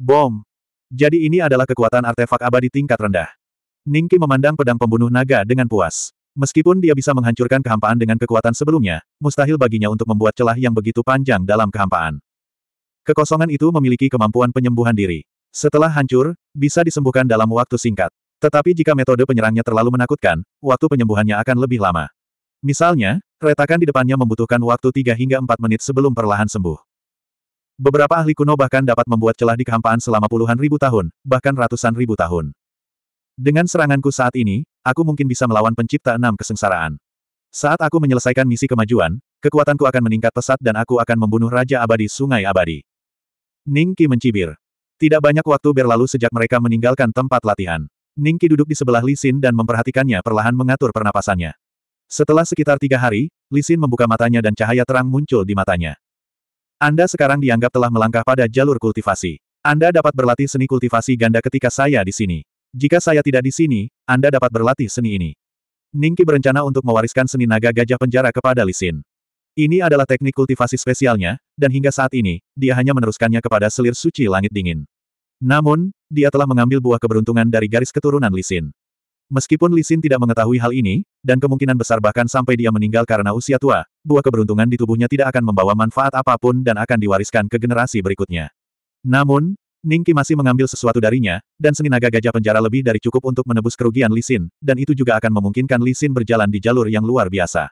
Bom. Jadi ini adalah kekuatan artefak abadi tingkat rendah. Ningki memandang pedang pembunuh naga dengan puas. Meskipun dia bisa menghancurkan kehampaan dengan kekuatan sebelumnya, mustahil baginya untuk membuat celah yang begitu panjang dalam kehampaan. Kekosongan itu memiliki kemampuan penyembuhan diri. Setelah hancur, bisa disembuhkan dalam waktu singkat. Tetapi jika metode penyerangnya terlalu menakutkan, waktu penyembuhannya akan lebih lama. Misalnya, retakan di depannya membutuhkan waktu 3 hingga 4 menit sebelum perlahan sembuh. Beberapa ahli kuno bahkan dapat membuat celah di kehampaan selama puluhan ribu tahun, bahkan ratusan ribu tahun. Dengan seranganku saat ini, aku mungkin bisa melawan pencipta enam kesengsaraan. Saat aku menyelesaikan misi kemajuan, kekuatanku akan meningkat pesat dan aku akan membunuh Raja Abadi Sungai Abadi. Ningki mencibir. Tidak banyak waktu berlalu sejak mereka meninggalkan tempat latihan. Ningki duduk di sebelah Lisin dan memperhatikannya perlahan mengatur pernapasannya. Setelah sekitar tiga hari, Lisin membuka matanya dan cahaya terang muncul di matanya. Anda sekarang dianggap telah melangkah pada jalur kultivasi. Anda dapat berlatih seni kultivasi ganda ketika saya di sini. Jika saya tidak di sini, Anda dapat berlatih seni ini. Ningki berencana untuk mewariskan seni naga gajah penjara kepada Lisin. Ini adalah teknik kultivasi spesialnya, dan hingga saat ini, dia hanya meneruskannya kepada selir suci langit dingin. Namun, dia telah mengambil buah keberuntungan dari garis keturunan Lisin. Meskipun Lisin tidak mengetahui hal ini, dan kemungkinan besar bahkan sampai dia meninggal karena usia tua, buah keberuntungan di tubuhnya tidak akan membawa manfaat apapun dan akan diwariskan ke generasi berikutnya. Namun, Ningki masih mengambil sesuatu darinya, dan seni naga gajah penjara lebih dari cukup untuk menebus kerugian Lisin, dan itu juga akan memungkinkan Lisin berjalan di jalur yang luar biasa.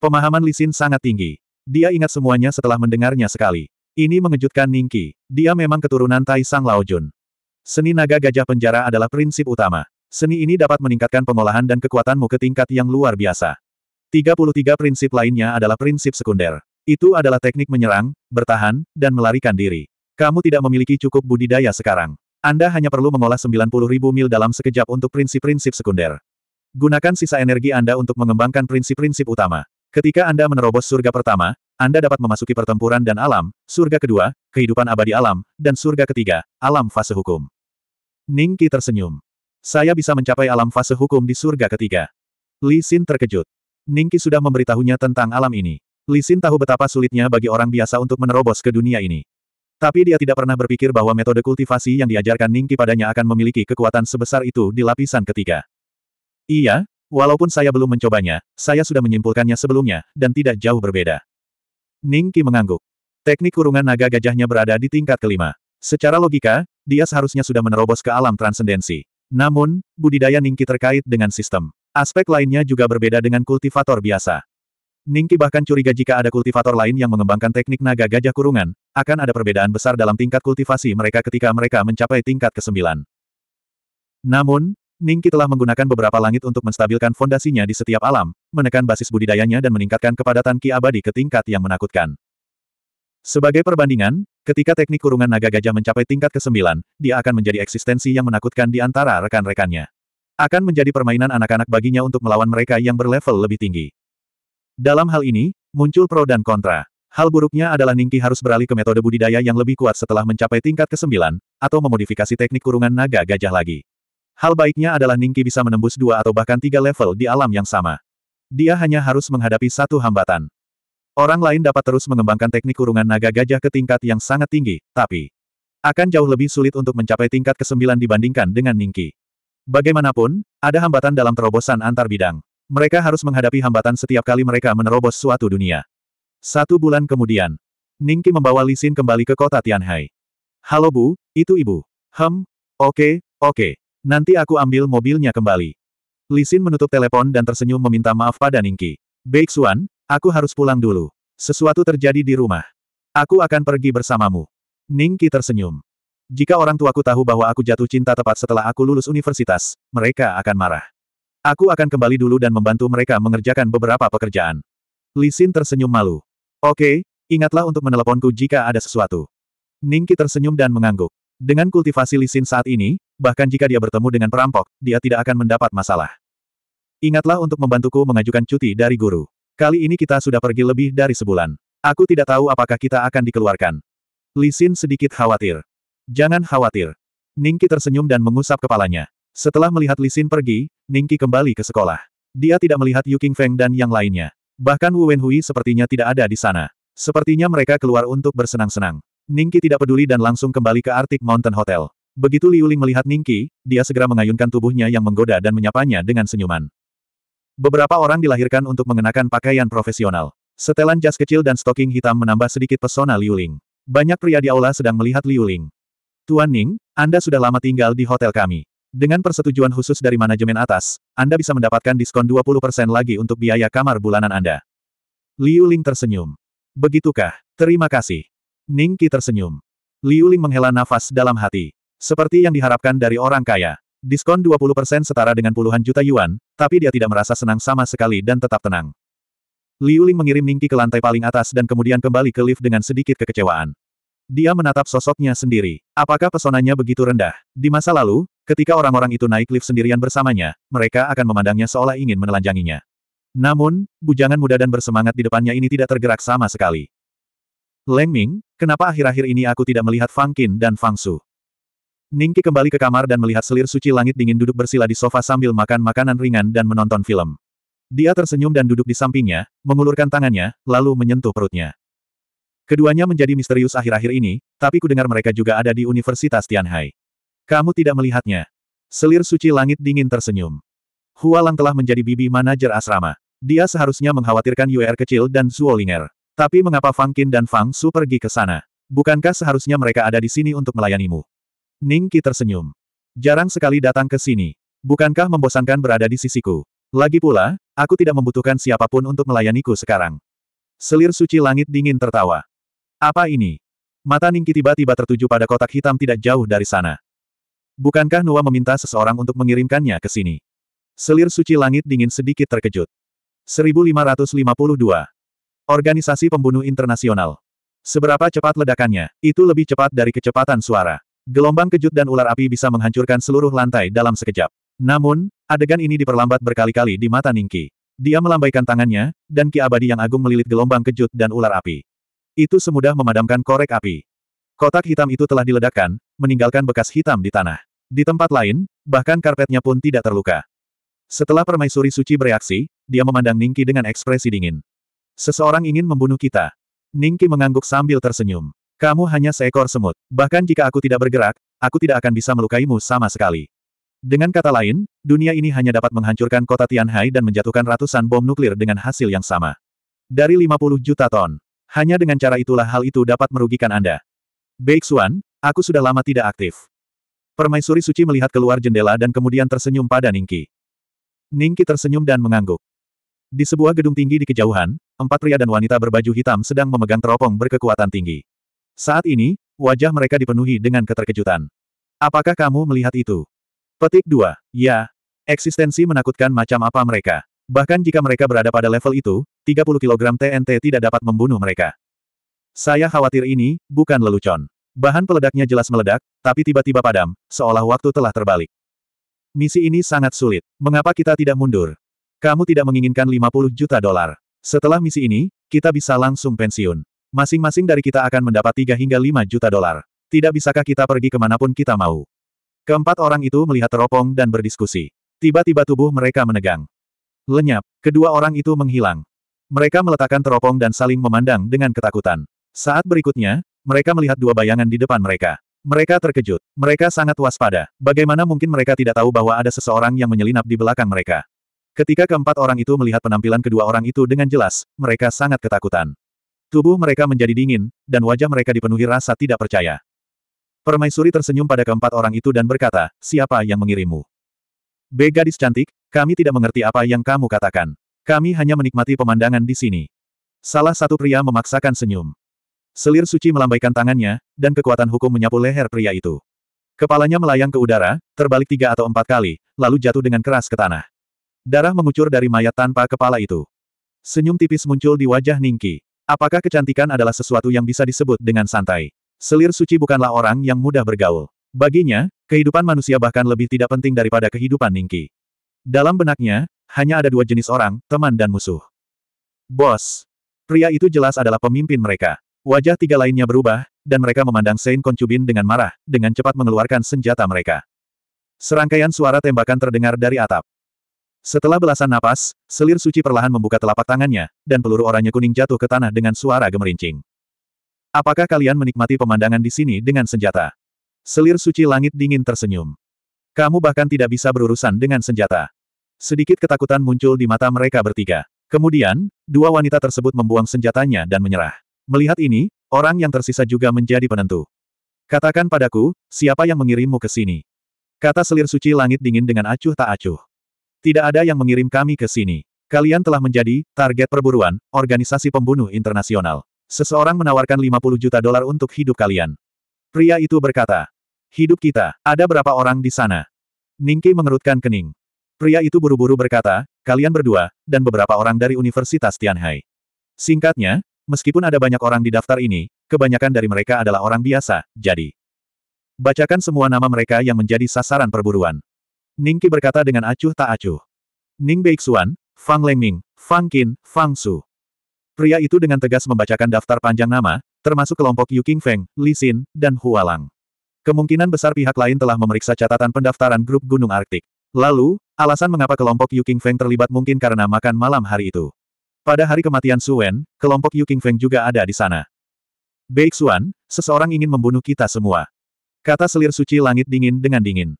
Pemahaman Lisin sangat tinggi. Dia ingat semuanya setelah mendengarnya sekali. Ini mengejutkan Ningki. Dia memang keturunan Tai Sang Laojun. Seni naga gajah penjara adalah prinsip utama. Seni ini dapat meningkatkan pengolahan dan kekuatanmu ke tingkat yang luar biasa. 33 prinsip lainnya adalah prinsip sekunder. Itu adalah teknik menyerang, bertahan, dan melarikan diri. Kamu tidak memiliki cukup budidaya sekarang. Anda hanya perlu mengolah 90.000 mil dalam sekejap untuk prinsip-prinsip sekunder. Gunakan sisa energi Anda untuk mengembangkan prinsip-prinsip utama. Ketika Anda menerobos surga pertama, Anda dapat memasuki pertempuran dan alam, surga kedua, kehidupan abadi alam, dan surga ketiga, alam fase hukum. Ningki tersenyum. Saya bisa mencapai alam fase hukum di surga ketiga. Li Xin terkejut. Ningki sudah memberitahunya tentang alam ini. Li Xin tahu betapa sulitnya bagi orang biasa untuk menerobos ke dunia ini. Tapi dia tidak pernah berpikir bahwa metode kultivasi yang diajarkan Ningki padanya akan memiliki kekuatan sebesar itu di lapisan ketiga. Iya, walaupun saya belum mencobanya, saya sudah menyimpulkannya sebelumnya, dan tidak jauh berbeda. Ningki mengangguk. Teknik kurungan naga gajahnya berada di tingkat kelima. Secara logika, dia seharusnya sudah menerobos ke alam transendensi. Namun, budidaya Ningki terkait dengan sistem. Aspek lainnya juga berbeda dengan kultivator biasa. Ningki bahkan curiga jika ada kultivator lain yang mengembangkan teknik naga gajah kurungan, akan ada perbedaan besar dalam tingkat kultivasi mereka ketika mereka mencapai tingkat ke-9. Namun, Ningki telah menggunakan beberapa langit untuk menstabilkan fondasinya di setiap alam, menekan basis budidayanya dan meningkatkan kepadatan ki abadi ke tingkat yang menakutkan. Sebagai perbandingan, ketika teknik kurungan naga gajah mencapai tingkat ke-9, dia akan menjadi eksistensi yang menakutkan di antara rekan-rekannya. Akan menjadi permainan anak-anak baginya untuk melawan mereka yang berlevel lebih tinggi. Dalam hal ini, muncul pro dan kontra. Hal buruknya adalah Ningki harus beralih ke metode budidaya yang lebih kuat setelah mencapai tingkat ke-9, atau memodifikasi teknik kurungan naga gajah lagi. Hal baiknya adalah Ningki bisa menembus dua atau bahkan tiga level di alam yang sama. Dia hanya harus menghadapi satu hambatan. Orang lain dapat terus mengembangkan teknik kurungan naga gajah ke tingkat yang sangat tinggi, tapi akan jauh lebih sulit untuk mencapai tingkat ke-9 dibandingkan dengan Ningki. Bagaimanapun, ada hambatan dalam terobosan antar bidang. Mereka harus menghadapi hambatan setiap kali mereka menerobos suatu dunia. Satu bulan kemudian, Ningki membawa Lisin kembali ke kota Tianhai. Halo Bu, itu Ibu. Hem, oke, okay, oke. Okay. Nanti aku ambil mobilnya kembali. Lisin menutup telepon dan tersenyum meminta maaf pada Ningki. Baik Xuan, Aku harus pulang dulu. Sesuatu terjadi di rumah. Aku akan pergi bersamamu. Ningki tersenyum. Jika orang tuaku tahu bahwa aku jatuh cinta tepat setelah aku lulus universitas, mereka akan marah. Aku akan kembali dulu dan membantu mereka mengerjakan beberapa pekerjaan. Lisin tersenyum malu. Oke, ingatlah untuk meneleponku jika ada sesuatu. Ningki tersenyum dan mengangguk. Dengan kultivasi Lisin saat ini, bahkan jika dia bertemu dengan perampok, dia tidak akan mendapat masalah. Ingatlah untuk membantuku mengajukan cuti dari guru. Kali ini kita sudah pergi lebih dari sebulan. Aku tidak tahu apakah kita akan dikeluarkan. Lisin sedikit khawatir. Jangan khawatir. Ningki tersenyum dan mengusap kepalanya. Setelah melihat Lisin pergi, Ningki kembali ke sekolah. Dia tidak melihat Yu Feng dan yang lainnya. Bahkan Wu Wenhui sepertinya tidak ada di sana. Sepertinya mereka keluar untuk bersenang-senang. Ningki tidak peduli dan langsung kembali ke Arctic Mountain Hotel. Begitu Liuling melihat Ningki, dia segera mengayunkan tubuhnya yang menggoda dan menyapanya dengan senyuman. Beberapa orang dilahirkan untuk mengenakan pakaian profesional. Setelan jas kecil dan stoking hitam menambah sedikit pesona Liu Ling. Banyak pria di aula sedang melihat Liu Ling. Tuan Ning, Anda sudah lama tinggal di hotel kami. Dengan persetujuan khusus dari manajemen atas, Anda bisa mendapatkan diskon 20% lagi untuk biaya kamar bulanan Anda. Liu Ling tersenyum. Begitukah? Terima kasih. Ning Qi tersenyum. Liu Ling menghela nafas dalam hati. Seperti yang diharapkan dari orang kaya. Diskon 20% setara dengan puluhan juta yuan, tapi dia tidak merasa senang sama sekali dan tetap tenang. Liu Ling mengirim Ningki ke lantai paling atas dan kemudian kembali ke lift dengan sedikit kekecewaan. Dia menatap sosoknya sendiri. Apakah pesonanya begitu rendah? Di masa lalu, ketika orang-orang itu naik lift sendirian bersamanya, mereka akan memandangnya seolah ingin menelanjanginya. Namun, bujangan muda dan bersemangat di depannya ini tidak tergerak sama sekali. Leng Ming, kenapa akhir-akhir ini aku tidak melihat Fang Qin dan Fang Su? Ningki kembali ke kamar dan melihat selir suci langit dingin duduk bersila di sofa sambil makan makanan ringan dan menonton film. Dia tersenyum dan duduk di sampingnya, mengulurkan tangannya, lalu menyentuh perutnya. Keduanya menjadi misterius akhir-akhir ini, tapi kudengar mereka juga ada di Universitas Tianhai. Kamu tidak melihatnya. Selir suci langit dingin tersenyum. Hualang telah menjadi bibi manajer asrama. Dia seharusnya mengkhawatirkan UR kecil dan Zuolinger. Tapi mengapa Fang Qin dan Fang Su pergi ke sana? Bukankah seharusnya mereka ada di sini untuk melayanimu? Ning Qi tersenyum. Jarang sekali datang ke sini. Bukankah membosankan berada di sisiku? Lagi pula, aku tidak membutuhkan siapapun untuk melayaniku sekarang. Selir suci langit dingin tertawa. Apa ini? Mata Ningki tiba-tiba tertuju pada kotak hitam tidak jauh dari sana. Bukankah Nuwa meminta seseorang untuk mengirimkannya ke sini? Selir suci langit dingin sedikit terkejut. 1552. Organisasi Pembunuh Internasional. Seberapa cepat ledakannya, itu lebih cepat dari kecepatan suara. Gelombang kejut dan ular api bisa menghancurkan seluruh lantai dalam sekejap. Namun, adegan ini diperlambat berkali-kali di mata Ningki. Dia melambaikan tangannya, dan ki abadi yang agung melilit gelombang kejut dan ular api. Itu semudah memadamkan korek api. Kotak hitam itu telah diledakkan, meninggalkan bekas hitam di tanah. Di tempat lain, bahkan karpetnya pun tidak terluka. Setelah permaisuri suci bereaksi, dia memandang Ningki dengan ekspresi dingin. Seseorang ingin membunuh kita. Ningki mengangguk sambil tersenyum. Kamu hanya seekor semut. Bahkan jika aku tidak bergerak, aku tidak akan bisa melukaimu sama sekali. Dengan kata lain, dunia ini hanya dapat menghancurkan kota Tianhai dan menjatuhkan ratusan bom nuklir dengan hasil yang sama. Dari 50 juta ton. Hanya dengan cara itulah hal itu dapat merugikan Anda. Baik Xuan, aku sudah lama tidak aktif. Permaisuri suci melihat keluar jendela dan kemudian tersenyum pada Ningki. Ningki tersenyum dan mengangguk. Di sebuah gedung tinggi di kejauhan, empat pria dan wanita berbaju hitam sedang memegang teropong berkekuatan tinggi. Saat ini, wajah mereka dipenuhi dengan keterkejutan. Apakah kamu melihat itu? Petik 2. Ya. Eksistensi menakutkan macam apa mereka. Bahkan jika mereka berada pada level itu, 30 kg TNT tidak dapat membunuh mereka. Saya khawatir ini, bukan lelucon. Bahan peledaknya jelas meledak, tapi tiba-tiba padam, seolah waktu telah terbalik. Misi ini sangat sulit. Mengapa kita tidak mundur? Kamu tidak menginginkan 50 juta dolar. Setelah misi ini, kita bisa langsung pensiun. Masing-masing dari kita akan mendapat 3 hingga 5 juta dolar. Tidak bisakah kita pergi kemanapun kita mau? Keempat orang itu melihat teropong dan berdiskusi. Tiba-tiba tubuh mereka menegang. Lenyap, kedua orang itu menghilang. Mereka meletakkan teropong dan saling memandang dengan ketakutan. Saat berikutnya, mereka melihat dua bayangan di depan mereka. Mereka terkejut. Mereka sangat waspada. Bagaimana mungkin mereka tidak tahu bahwa ada seseorang yang menyelinap di belakang mereka? Ketika keempat orang itu melihat penampilan kedua orang itu dengan jelas, mereka sangat ketakutan. Tubuh mereka menjadi dingin, dan wajah mereka dipenuhi rasa tidak percaya. Permaisuri tersenyum pada keempat orang itu dan berkata, siapa yang mengirimu? B. Gadis cantik, kami tidak mengerti apa yang kamu katakan. Kami hanya menikmati pemandangan di sini. Salah satu pria memaksakan senyum. Selir suci melambaikan tangannya, dan kekuatan hukum menyapu leher pria itu. Kepalanya melayang ke udara, terbalik tiga atau empat kali, lalu jatuh dengan keras ke tanah. Darah mengucur dari mayat tanpa kepala itu. Senyum tipis muncul di wajah Ningki. Apakah kecantikan adalah sesuatu yang bisa disebut dengan santai? Selir suci bukanlah orang yang mudah bergaul. Baginya, kehidupan manusia bahkan lebih tidak penting daripada kehidupan Ningki. Dalam benaknya, hanya ada dua jenis orang, teman dan musuh. Bos. Pria itu jelas adalah pemimpin mereka. Wajah tiga lainnya berubah, dan mereka memandang Saint Konchubin dengan marah, dengan cepat mengeluarkan senjata mereka. Serangkaian suara tembakan terdengar dari atap. Setelah belasan napas, selir suci perlahan membuka telapak tangannya, dan peluru oranye kuning jatuh ke tanah dengan suara gemerincing. Apakah kalian menikmati pemandangan di sini dengan senjata? Selir suci langit dingin tersenyum. Kamu bahkan tidak bisa berurusan dengan senjata. Sedikit ketakutan muncul di mata mereka bertiga. Kemudian, dua wanita tersebut membuang senjatanya dan menyerah. Melihat ini, orang yang tersisa juga menjadi penentu. Katakan padaku, siapa yang mengirimmu ke sini? Kata selir suci langit dingin dengan acuh tak acuh. Tidak ada yang mengirim kami ke sini. Kalian telah menjadi target perburuan, organisasi pembunuh internasional. Seseorang menawarkan 50 juta dolar untuk hidup kalian. Pria itu berkata, hidup kita, ada berapa orang di sana? Ningki mengerutkan kening. Pria itu buru-buru berkata, kalian berdua, dan beberapa orang dari Universitas Tianhai. Singkatnya, meskipun ada banyak orang di daftar ini, kebanyakan dari mereka adalah orang biasa, jadi. Bacakan semua nama mereka yang menjadi sasaran perburuan. Ningki berkata dengan acuh tak acuh. Ning Beixuan, Fang Lengming, Fang Qin, Fang Su. Pria itu dengan tegas membacakan daftar panjang nama, termasuk kelompok Yu Feng, Li Xin, dan Hua Kemungkinan besar pihak lain telah memeriksa catatan pendaftaran grup Gunung Arktik. Lalu, alasan mengapa kelompok Yu Feng terlibat mungkin karena makan malam hari itu. Pada hari kematian Su kelompok Yu Feng juga ada di sana. Beixuan, seseorang ingin membunuh kita semua. Kata selir suci langit dingin dengan dingin.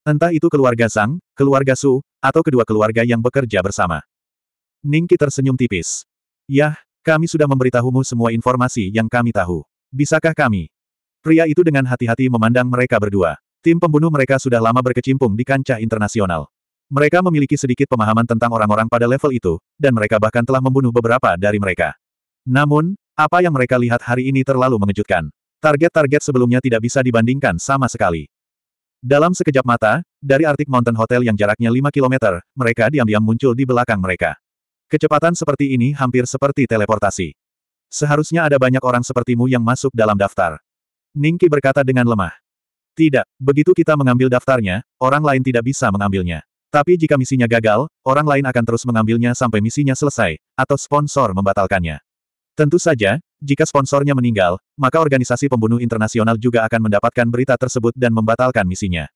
Entah itu keluarga Zhang, keluarga Su, atau kedua keluarga yang bekerja bersama. Ningki tersenyum tipis. Yah, kami sudah memberitahumu semua informasi yang kami tahu. Bisakah kami? Pria itu dengan hati-hati memandang mereka berdua. Tim pembunuh mereka sudah lama berkecimpung di kancah internasional. Mereka memiliki sedikit pemahaman tentang orang-orang pada level itu, dan mereka bahkan telah membunuh beberapa dari mereka. Namun, apa yang mereka lihat hari ini terlalu mengejutkan. Target-target sebelumnya tidak bisa dibandingkan sama sekali. Dalam sekejap mata, dari Arctic Mountain Hotel yang jaraknya 5 km, mereka diam-diam muncul di belakang mereka. Kecepatan seperti ini hampir seperti teleportasi. Seharusnya ada banyak orang sepertimu yang masuk dalam daftar. Ningki berkata dengan lemah. Tidak, begitu kita mengambil daftarnya, orang lain tidak bisa mengambilnya. Tapi jika misinya gagal, orang lain akan terus mengambilnya sampai misinya selesai, atau sponsor membatalkannya. Tentu saja, jika sponsornya meninggal, maka organisasi pembunuh internasional juga akan mendapatkan berita tersebut dan membatalkan misinya.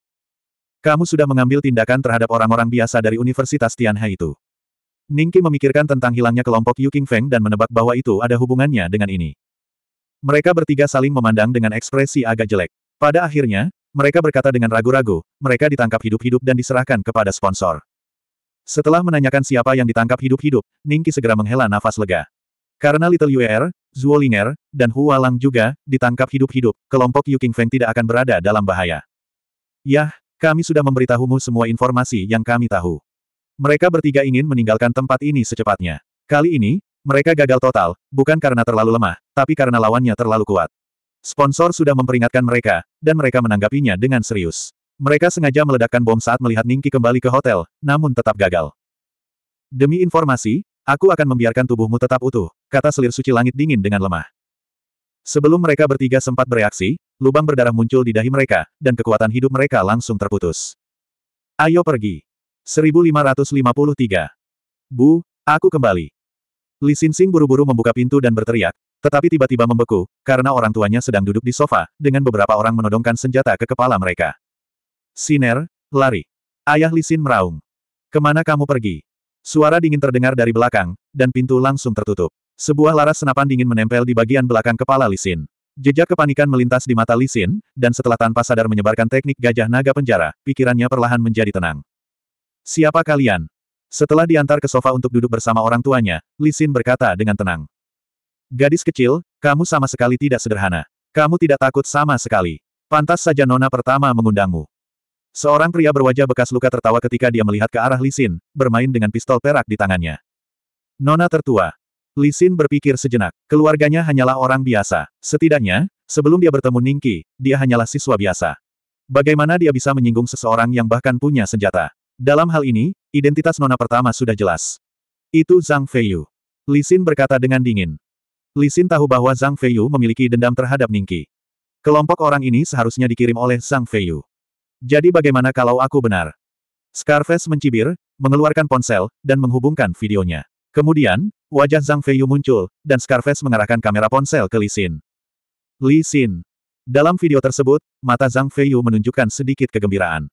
Kamu sudah mengambil tindakan terhadap orang-orang biasa dari Universitas Tianhe itu. Ningki memikirkan tentang hilangnya kelompok Yu King Feng dan menebak bahwa itu ada hubungannya dengan ini. Mereka bertiga saling memandang dengan ekspresi agak jelek. Pada akhirnya, mereka berkata dengan ragu-ragu, mereka ditangkap hidup-hidup dan diserahkan kepada sponsor. Setelah menanyakan siapa yang ditangkap hidup-hidup, Ningki segera menghela nafas lega. Karena Little Yuer, Linger, dan Hua Lang juga ditangkap hidup-hidup, kelompok Yu King Feng tidak akan berada dalam bahaya. Yah, kami sudah memberitahumu semua informasi yang kami tahu. Mereka bertiga ingin meninggalkan tempat ini secepatnya. Kali ini, mereka gagal total, bukan karena terlalu lemah, tapi karena lawannya terlalu kuat. Sponsor sudah memperingatkan mereka, dan mereka menanggapinya dengan serius. Mereka sengaja meledakkan bom saat melihat Ningki kembali ke hotel, namun tetap gagal. Demi informasi, Aku akan membiarkan tubuhmu tetap utuh, kata selir suci langit dingin dengan lemah. Sebelum mereka bertiga sempat bereaksi, lubang berdarah muncul di dahi mereka, dan kekuatan hidup mereka langsung terputus. Ayo pergi. 1553. Bu, aku kembali. Li Xin buru-buru membuka pintu dan berteriak, tetapi tiba-tiba membeku, karena orang tuanya sedang duduk di sofa, dengan beberapa orang menodongkan senjata ke kepala mereka. Siner, lari. Ayah Li Xin meraung. Kemana kamu pergi? Suara dingin terdengar dari belakang, dan pintu langsung tertutup. Sebuah laras senapan dingin menempel di bagian belakang kepala Lisin. Jejak kepanikan melintas di mata Lisin, dan setelah tanpa sadar menyebarkan teknik gajah naga penjara, pikirannya perlahan menjadi tenang. Siapa kalian? Setelah diantar ke sofa untuk duduk bersama orang tuanya, Lisin berkata dengan tenang. Gadis kecil, kamu sama sekali tidak sederhana. Kamu tidak takut sama sekali. Pantas saja nona pertama mengundangmu. Seorang pria berwajah bekas luka tertawa ketika dia melihat ke arah Lisin, bermain dengan pistol perak di tangannya. Nona tertua. Lisin berpikir sejenak. Keluarganya hanyalah orang biasa. Setidaknya, sebelum dia bertemu Ningki, dia hanyalah siswa biasa. Bagaimana dia bisa menyinggung seseorang yang bahkan punya senjata? Dalam hal ini, identitas Nona pertama sudah jelas. Itu Zhang Feiyu. Lisin berkata dengan dingin. Lisin tahu bahwa Zhang Feiyu memiliki dendam terhadap Ningki. Kelompok orang ini seharusnya dikirim oleh Zhang Feiyu. Jadi bagaimana kalau aku benar? Scarface mencibir, mengeluarkan ponsel, dan menghubungkan videonya. Kemudian, wajah Zhang Feiyu muncul, dan Scarface mengarahkan kamera ponsel ke Li Xin. Li Xin. Dalam video tersebut, mata Zhang Feiyu menunjukkan sedikit kegembiraan.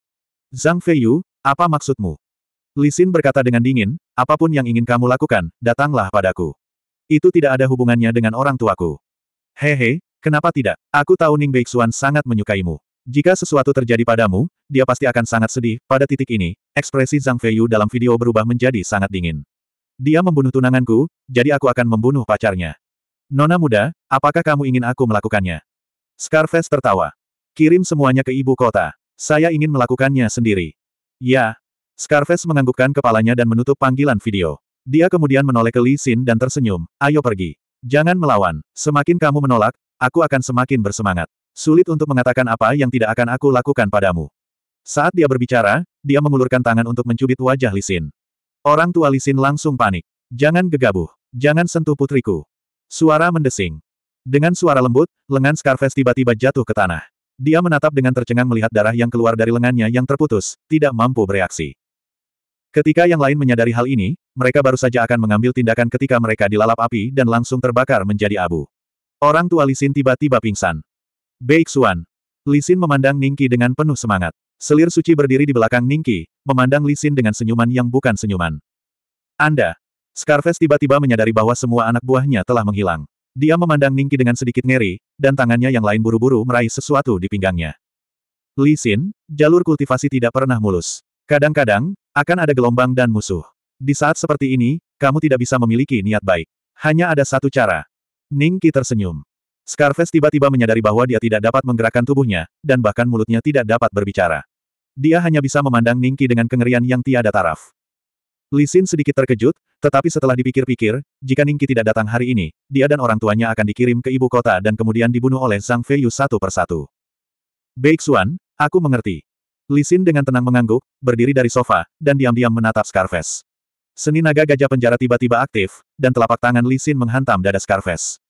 Zhang Feiyu, apa maksudmu? Li Xin berkata dengan dingin, apapun yang ingin kamu lakukan, datanglah padaku. Itu tidak ada hubungannya dengan orang tuaku. Hehe, kenapa tidak? Aku tahu Ning Beixuan sangat menyukaimu. Jika sesuatu terjadi padamu, dia pasti akan sangat sedih. Pada titik ini, ekspresi Zhang Feiyu dalam video berubah menjadi sangat dingin. Dia membunuh tunanganku, jadi aku akan membunuh pacarnya. Nona muda, apakah kamu ingin aku melakukannya? Scarface tertawa. Kirim semuanya ke ibu kota. Saya ingin melakukannya sendiri. Ya. Scarface menganggukkan kepalanya dan menutup panggilan video. Dia kemudian menoleh ke Li Xin dan tersenyum, ayo pergi. Jangan melawan, semakin kamu menolak, aku akan semakin bersemangat. Sulit untuk mengatakan apa yang tidak akan aku lakukan padamu. Saat dia berbicara, dia mengulurkan tangan untuk mencubit wajah Lisin. Orang tua Lisin langsung panik. Jangan gegabuh, Jangan sentuh putriku. Suara mendesing. Dengan suara lembut, lengan Scarface tiba-tiba jatuh ke tanah. Dia menatap dengan tercengang melihat darah yang keluar dari lengannya yang terputus, tidak mampu bereaksi. Ketika yang lain menyadari hal ini, mereka baru saja akan mengambil tindakan ketika mereka dilalap api dan langsung terbakar menjadi abu. Orang tua Lisin tiba-tiba pingsan. Beixuan. Lisin memandang Ningki dengan penuh semangat. Selir suci berdiri di belakang Ningki, memandang Lisin dengan senyuman yang bukan senyuman. Anda. Scarface tiba-tiba menyadari bahwa semua anak buahnya telah menghilang. Dia memandang Ningki dengan sedikit ngeri, dan tangannya yang lain buru-buru meraih sesuatu di pinggangnya. Lisin, jalur kultivasi tidak pernah mulus. Kadang-kadang, akan ada gelombang dan musuh. Di saat seperti ini, kamu tidak bisa memiliki niat baik. Hanya ada satu cara. Ningki tersenyum. Scarface tiba-tiba menyadari bahwa dia tidak dapat menggerakkan tubuhnya, dan bahkan mulutnya tidak dapat berbicara. Dia hanya bisa memandang Ningki dengan kengerian yang tiada taraf. Lisin sedikit terkejut, tetapi setelah dipikir-pikir, jika Ningki tidak datang hari ini, dia dan orang tuanya akan dikirim ke ibu kota dan kemudian dibunuh oleh Sang Feiyu satu persatu. Baik Xuan, aku mengerti. Lisin dengan tenang mengangguk, berdiri dari sofa, dan diam-diam menatap Scarface. Seni naga gajah penjara tiba-tiba aktif, dan telapak tangan Lisin menghantam dada Scarface.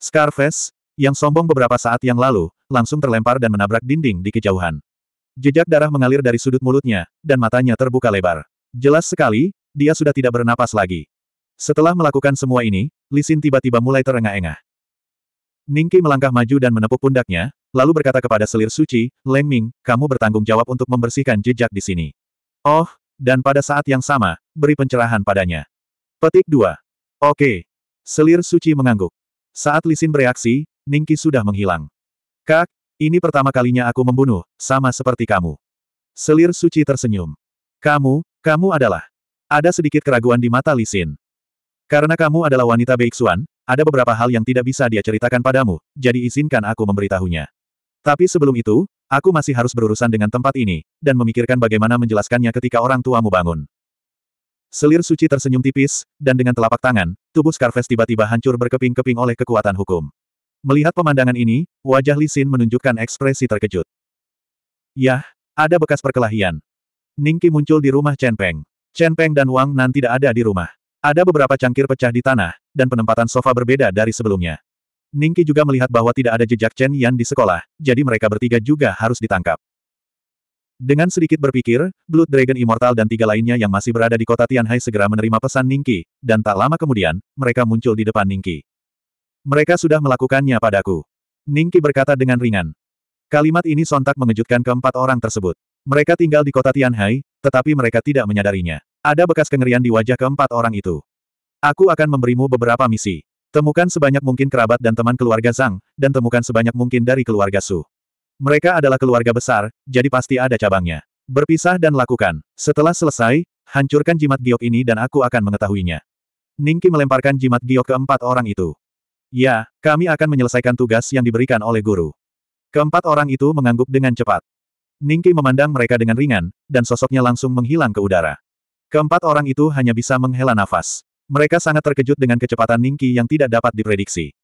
Scarface, yang sombong beberapa saat yang lalu, langsung terlempar dan menabrak dinding di kejauhan. Jejak darah mengalir dari sudut mulutnya, dan matanya terbuka lebar. Jelas sekali, dia sudah tidak bernapas lagi. Setelah melakukan semua ini, Lisin tiba-tiba mulai terengah-engah. Ningki melangkah maju dan menepuk pundaknya, lalu berkata kepada selir suci, Leng Ming, kamu bertanggung jawab untuk membersihkan jejak di sini. Oh, dan pada saat yang sama, beri pencerahan padanya. Petik 2. Oke. Selir suci mengangguk. Saat Lisin bereaksi, Ningki sudah menghilang. Kak, ini pertama kalinya aku membunuh, sama seperti kamu. Selir suci tersenyum. Kamu, kamu adalah. Ada sedikit keraguan di mata Lisin. Karena kamu adalah wanita Beixuan, ada beberapa hal yang tidak bisa dia ceritakan padamu, jadi izinkan aku memberitahunya. Tapi sebelum itu, aku masih harus berurusan dengan tempat ini, dan memikirkan bagaimana menjelaskannya ketika orang tuamu bangun. Selir suci tersenyum tipis, dan dengan telapak tangan, tubuh Scarface tiba-tiba hancur berkeping-keping oleh kekuatan hukum. Melihat pemandangan ini, wajah Li Xin menunjukkan ekspresi terkejut. Yah, ada bekas perkelahian. Ningki muncul di rumah Chen Peng. Chen Peng dan Wang Nan tidak ada di rumah. Ada beberapa cangkir pecah di tanah, dan penempatan sofa berbeda dari sebelumnya. Ningki juga melihat bahwa tidak ada jejak Chen Yan di sekolah, jadi mereka bertiga juga harus ditangkap. Dengan sedikit berpikir, Blood Dragon Immortal dan tiga lainnya yang masih berada di kota Tianhai segera menerima pesan Ningki, dan tak lama kemudian, mereka muncul di depan Ningki. Mereka sudah melakukannya padaku. Ningki berkata dengan ringan. Kalimat ini sontak mengejutkan keempat orang tersebut. Mereka tinggal di kota Tianhai, tetapi mereka tidak menyadarinya. Ada bekas kengerian di wajah keempat orang itu. Aku akan memberimu beberapa misi. Temukan sebanyak mungkin kerabat dan teman keluarga Zhang, dan temukan sebanyak mungkin dari keluarga Su. Mereka adalah keluarga besar, jadi pasti ada cabangnya. Berpisah dan lakukan. Setelah selesai, hancurkan jimat giok ini dan aku akan mengetahuinya. Ningki melemparkan jimat giok keempat orang itu. Ya, kami akan menyelesaikan tugas yang diberikan oleh guru. Keempat orang itu mengangguk dengan cepat. Ningki memandang mereka dengan ringan, dan sosoknya langsung menghilang ke udara. Keempat orang itu hanya bisa menghela nafas. Mereka sangat terkejut dengan kecepatan Ningki yang tidak dapat diprediksi.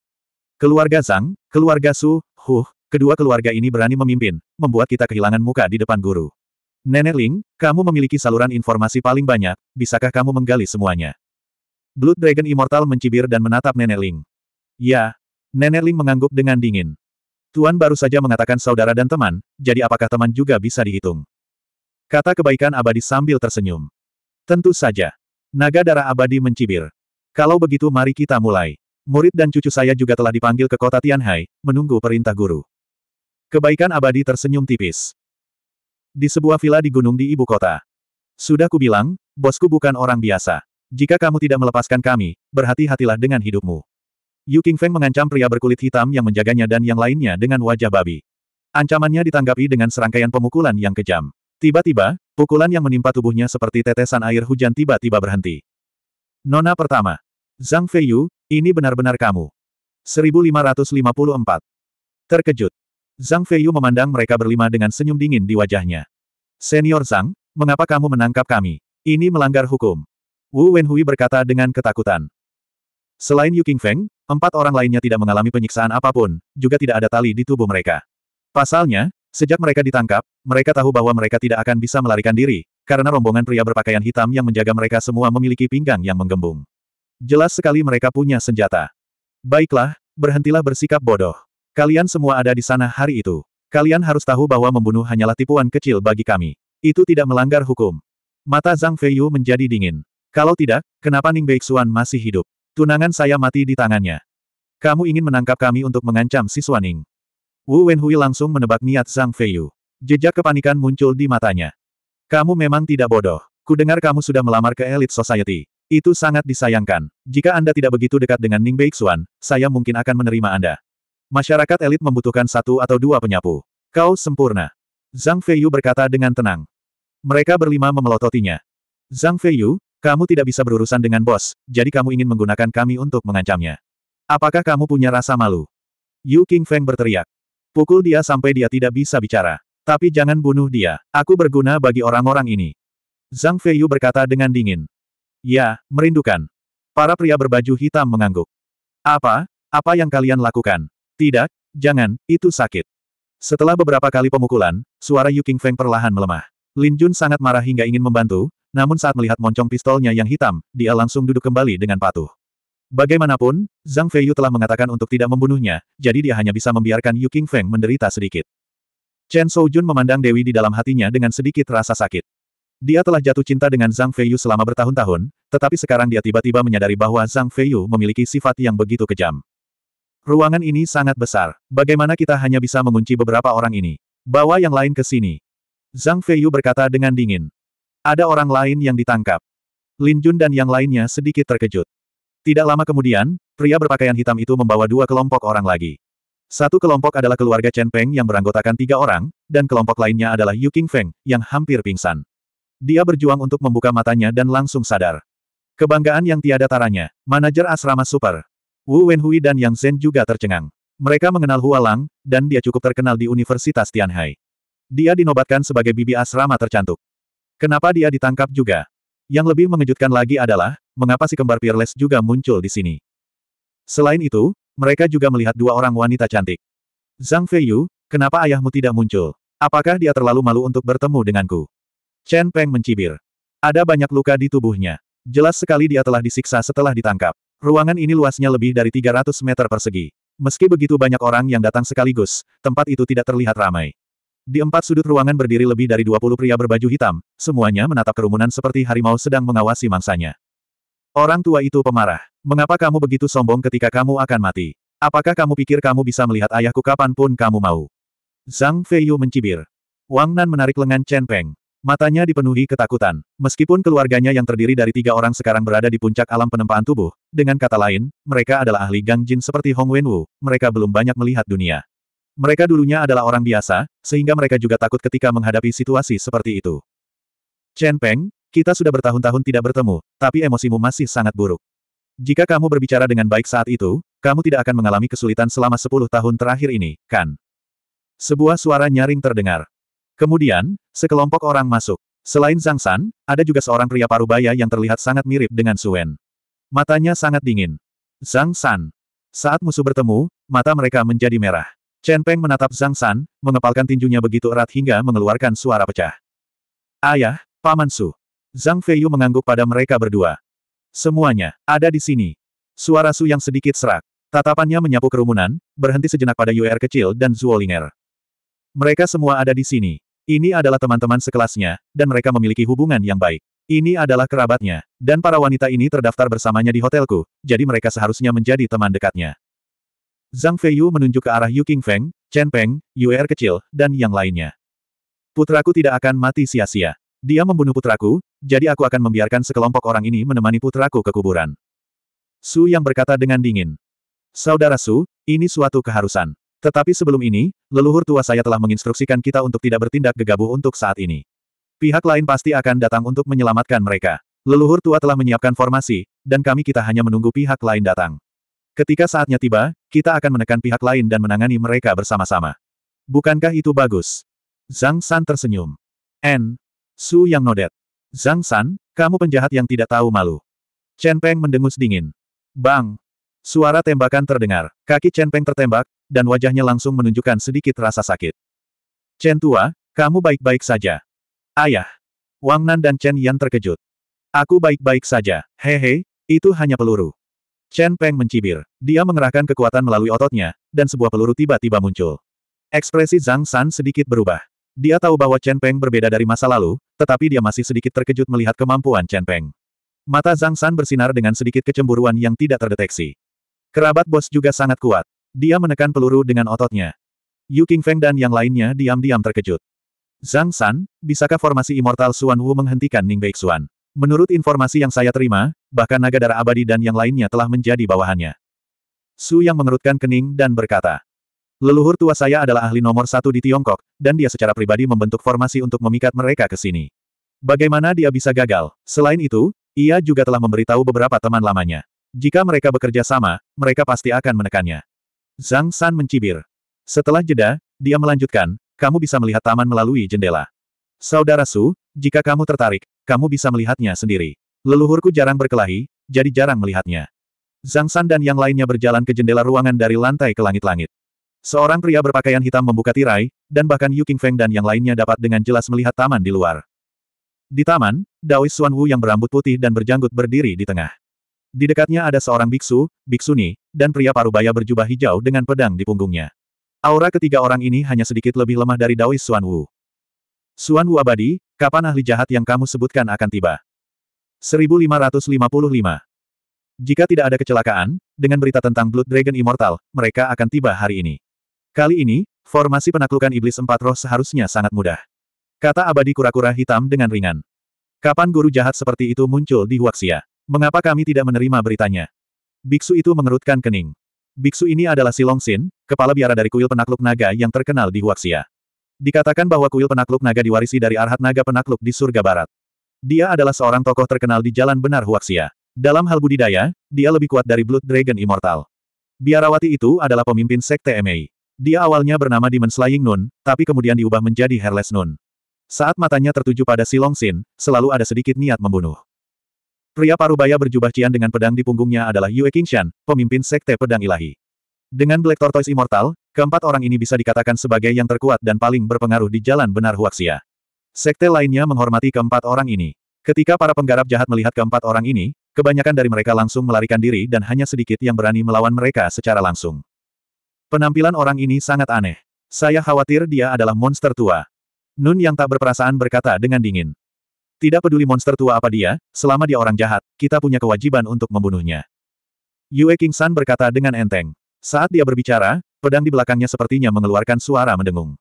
Keluarga Zhang, keluarga Su, Huh, kedua keluarga ini berani memimpin, membuat kita kehilangan muka di depan guru. Nenek Ling, kamu memiliki saluran informasi paling banyak, bisakah kamu menggali semuanya? Blood Dragon Immortal mencibir dan menatap Nenek Ling. Ya. Nenek Ling mengangguk dengan dingin. Tuan baru saja mengatakan saudara dan teman, jadi apakah teman juga bisa dihitung? Kata kebaikan abadi sambil tersenyum. Tentu saja. Naga darah abadi mencibir. Kalau begitu mari kita mulai. Murid dan cucu saya juga telah dipanggil ke kota Tianhai, menunggu perintah guru. Kebaikan abadi tersenyum tipis. Di sebuah villa di gunung di ibu kota. Sudah kubilang, bosku bukan orang biasa. Jika kamu tidak melepaskan kami, berhati-hatilah dengan hidupmu. Yu Feng mengancam pria berkulit hitam yang menjaganya dan yang lainnya dengan wajah babi. Ancamannya ditanggapi dengan serangkaian pemukulan yang kejam. Tiba-tiba, pukulan yang menimpa tubuhnya seperti tetesan air hujan tiba-tiba berhenti. Nona pertama. Zhang Feiyu, ini benar-benar kamu. 1554. Terkejut. Zhang Feiyu memandang mereka berlima dengan senyum dingin di wajahnya. Senior Zhang, mengapa kamu menangkap kami? Ini melanggar hukum. Wu Wenhui berkata dengan ketakutan. Selain Yu Qingfeng, Empat orang lainnya tidak mengalami penyiksaan apapun, juga tidak ada tali di tubuh mereka. Pasalnya, sejak mereka ditangkap, mereka tahu bahwa mereka tidak akan bisa melarikan diri, karena rombongan pria berpakaian hitam yang menjaga mereka semua memiliki pinggang yang menggembung. Jelas sekali mereka punya senjata. Baiklah, berhentilah bersikap bodoh. Kalian semua ada di sana hari itu. Kalian harus tahu bahwa membunuh hanyalah tipuan kecil bagi kami. Itu tidak melanggar hukum. Mata Zhang Feiyu menjadi dingin. Kalau tidak, kenapa Ning Beixuan masih hidup? Tunangan saya mati di tangannya. Kamu ingin menangkap kami untuk mengancam si Suaning. Wu Wenhui langsung menebak niat Zhang Feiyu. Jejak kepanikan muncul di matanya. Kamu memang tidak bodoh. Kudengar kamu sudah melamar ke Elite society. Itu sangat disayangkan. Jika Anda tidak begitu dekat dengan Ning Beixuan, saya mungkin akan menerima Anda. Masyarakat elit membutuhkan satu atau dua penyapu. Kau sempurna. Zhang Feiyu berkata dengan tenang. Mereka berlima memelototinya. Zhang Feiyu, kamu tidak bisa berurusan dengan bos, jadi kamu ingin menggunakan kami untuk mengancamnya. Apakah kamu punya rasa malu? Yu King Feng berteriak. Pukul dia sampai dia tidak bisa bicara. Tapi jangan bunuh dia, aku berguna bagi orang-orang ini. Zhang Feiyu berkata dengan dingin. Ya, merindukan. Para pria berbaju hitam mengangguk. Apa? Apa yang kalian lakukan? Tidak, jangan, itu sakit. Setelah beberapa kali pemukulan, suara Yu King Feng perlahan melemah. Lin Jun sangat marah hingga ingin membantu, namun saat melihat moncong pistolnya yang hitam, dia langsung duduk kembali dengan patuh. Bagaimanapun, Zhang Feiyu telah mengatakan untuk tidak membunuhnya, jadi dia hanya bisa membiarkan Yu Feng menderita sedikit. Chen Soujun memandang Dewi di dalam hatinya dengan sedikit rasa sakit. Dia telah jatuh cinta dengan Zhang Feiyu selama bertahun-tahun, tetapi sekarang dia tiba-tiba menyadari bahwa Zhang Feiyu memiliki sifat yang begitu kejam. Ruangan ini sangat besar. Bagaimana kita hanya bisa mengunci beberapa orang ini? Bawa yang lain ke sini. Zhang Feiyu berkata dengan dingin. Ada orang lain yang ditangkap. Lin Jun dan yang lainnya sedikit terkejut. Tidak lama kemudian, pria berpakaian hitam itu membawa dua kelompok orang lagi. Satu kelompok adalah keluarga Chen Peng yang beranggotakan tiga orang, dan kelompok lainnya adalah Yu King Feng, yang hampir pingsan. Dia berjuang untuk membuka matanya dan langsung sadar. Kebanggaan yang tiada taranya, manajer asrama super. Wu Wenhui dan Yang Zhen juga tercengang. Mereka mengenal Hua Lang, dan dia cukup terkenal di Universitas Tianhai. Dia dinobatkan sebagai bibi asrama tercantik. Kenapa dia ditangkap juga? Yang lebih mengejutkan lagi adalah, mengapa si kembar Peerless juga muncul di sini. Selain itu, mereka juga melihat dua orang wanita cantik. Zhang Feiyu, kenapa ayahmu tidak muncul? Apakah dia terlalu malu untuk bertemu denganku? Chen Peng mencibir. Ada banyak luka di tubuhnya. Jelas sekali dia telah disiksa setelah ditangkap. Ruangan ini luasnya lebih dari 300 meter persegi. Meski begitu banyak orang yang datang sekaligus, tempat itu tidak terlihat ramai. Di empat sudut ruangan berdiri lebih dari 20 pria berbaju hitam, semuanya menatap kerumunan seperti harimau sedang mengawasi mangsanya. Orang tua itu pemarah. Mengapa kamu begitu sombong ketika kamu akan mati? Apakah kamu pikir kamu bisa melihat ayahku kapanpun kamu mau? Zhang Feiyu mencibir. Wang Nan menarik lengan Chen Peng. Matanya dipenuhi ketakutan. Meskipun keluarganya yang terdiri dari tiga orang sekarang berada di puncak alam penempaan tubuh, dengan kata lain, mereka adalah ahli Gang Jin seperti Hong Wenwu, mereka belum banyak melihat dunia. Mereka dulunya adalah orang biasa, sehingga mereka juga takut ketika menghadapi situasi seperti itu. Chen Peng, kita sudah bertahun-tahun tidak bertemu, tapi emosimu masih sangat buruk. Jika kamu berbicara dengan baik saat itu, kamu tidak akan mengalami kesulitan selama sepuluh tahun terakhir ini, kan? Sebuah suara nyaring terdengar. Kemudian, sekelompok orang masuk. Selain Zhang San, ada juga seorang pria parubaya yang terlihat sangat mirip dengan Wen. Matanya sangat dingin. Zhang San. Saat musuh bertemu, mata mereka menjadi merah. Chen Peng menatap Zhang San, mengepalkan tinjunya begitu erat hingga mengeluarkan suara pecah. Ayah, Paman Su. Zhang Feiyu mengangguk pada mereka berdua. Semuanya, ada di sini. Suara Su yang sedikit serak. Tatapannya menyapu kerumunan, berhenti sejenak pada UR kecil dan Zuolinger. Mereka semua ada di sini. Ini adalah teman-teman sekelasnya, dan mereka memiliki hubungan yang baik. Ini adalah kerabatnya, dan para wanita ini terdaftar bersamanya di hotelku, jadi mereka seharusnya menjadi teman dekatnya. Zhang Feiyu menunjuk ke arah Yu King Chen Peng, Yu Er kecil, dan yang lainnya. Putraku tidak akan mati sia-sia. Dia membunuh putraku, jadi aku akan membiarkan sekelompok orang ini menemani putraku ke kuburan. Su yang berkata dengan dingin. Saudara Su, ini suatu keharusan. Tetapi sebelum ini, leluhur tua saya telah menginstruksikan kita untuk tidak bertindak gegabah untuk saat ini. Pihak lain pasti akan datang untuk menyelamatkan mereka. Leluhur tua telah menyiapkan formasi, dan kami kita hanya menunggu pihak lain datang. Ketika saatnya tiba, kita akan menekan pihak lain dan menangani mereka bersama-sama. Bukankah itu bagus? Zhang San tersenyum. N. Su yang nodet. Zhang San, kamu penjahat yang tidak tahu malu. Chen Peng mendengus dingin. Bang! Suara tembakan terdengar, kaki Chen Peng tertembak, dan wajahnya langsung menunjukkan sedikit rasa sakit. Chen Tua, kamu baik-baik saja. Ayah! Wang Nan dan Chen Yan terkejut. Aku baik-baik saja, hehe, itu hanya peluru. Chen Peng mencibir. Dia mengerahkan kekuatan melalui ototnya, dan sebuah peluru tiba-tiba muncul. Ekspresi Zhang San sedikit berubah. Dia tahu bahwa Chen Peng berbeda dari masa lalu, tetapi dia masih sedikit terkejut melihat kemampuan Chen Peng. Mata Zhang San bersinar dengan sedikit kecemburuan yang tidak terdeteksi. Kerabat bos juga sangat kuat. Dia menekan peluru dengan ototnya. Yu Feng dan yang lainnya diam-diam terkejut. Zhang San, bisakah formasi Immortal Xuan Wu menghentikan Ning Bei Xuan? Menurut informasi yang saya terima, bahkan naga darah abadi dan yang lainnya telah menjadi bawahannya. Su yang mengerutkan kening dan berkata, Leluhur tua saya adalah ahli nomor satu di Tiongkok, dan dia secara pribadi membentuk formasi untuk memikat mereka ke sini. Bagaimana dia bisa gagal? Selain itu, ia juga telah memberitahu beberapa teman lamanya. Jika mereka bekerja sama, mereka pasti akan menekannya. Zhang San mencibir. Setelah jeda, dia melanjutkan, kamu bisa melihat taman melalui jendela. Saudara Su, jika kamu tertarik, kamu bisa melihatnya sendiri. Leluhurku jarang berkelahi, jadi jarang melihatnya. Zhang San dan yang lainnya berjalan ke jendela ruangan dari lantai ke langit-langit. Seorang pria berpakaian hitam membuka tirai, dan bahkan Yu Feng dan yang lainnya dapat dengan jelas melihat taman di luar. Di taman, Daois Xuan Wu yang berambut putih dan berjanggut berdiri di tengah. Di dekatnya ada seorang biksu, biksuni, dan pria parubaya berjubah hijau dengan pedang di punggungnya. Aura ketiga orang ini hanya sedikit lebih lemah dari Daois Xuan Wu. Suan Wu Abadi, kapan ahli jahat yang kamu sebutkan akan tiba? 1555. Jika tidak ada kecelakaan, dengan berita tentang Blood Dragon Immortal, mereka akan tiba hari ini. Kali ini, formasi penaklukan iblis empat roh seharusnya sangat mudah. Kata abadi kura-kura hitam dengan ringan. Kapan guru jahat seperti itu muncul di Huaxia? Mengapa kami tidak menerima beritanya? Biksu itu mengerutkan kening. Biksu ini adalah Silong Sin, kepala biara dari kuil penakluk naga yang terkenal di Huaxia. Dikatakan bahwa kuil penakluk naga diwarisi dari arhat naga penakluk di surga barat. Dia adalah seorang tokoh terkenal di jalan benar Huaxia. Dalam hal budidaya, dia lebih kuat dari Blood Dragon Immortal. Biarawati itu adalah pemimpin sekte Mei. Dia awalnya bernama Demon Slaying Nun, tapi kemudian diubah menjadi Hairless Nun. Saat matanya tertuju pada Si Long Sin, selalu ada sedikit niat membunuh. Pria parubaya berjubah cian dengan pedang di punggungnya adalah Yue Qingshan, pemimpin sekte pedang ilahi. Dengan Black Tortoise Immortal, Keempat orang ini bisa dikatakan sebagai yang terkuat dan paling berpengaruh di jalan benar Huaxia. Sekte lainnya menghormati keempat orang ini. Ketika para penggarap jahat melihat keempat orang ini, kebanyakan dari mereka langsung melarikan diri dan hanya sedikit yang berani melawan mereka secara langsung. Penampilan orang ini sangat aneh. Saya khawatir dia adalah monster tua. Nun yang tak berperasaan berkata dengan dingin. Tidak peduli monster tua apa dia, selama dia orang jahat, kita punya kewajiban untuk membunuhnya. Yue Kingsan berkata dengan enteng. Saat dia berbicara, pedang di belakangnya sepertinya mengeluarkan suara mendengung.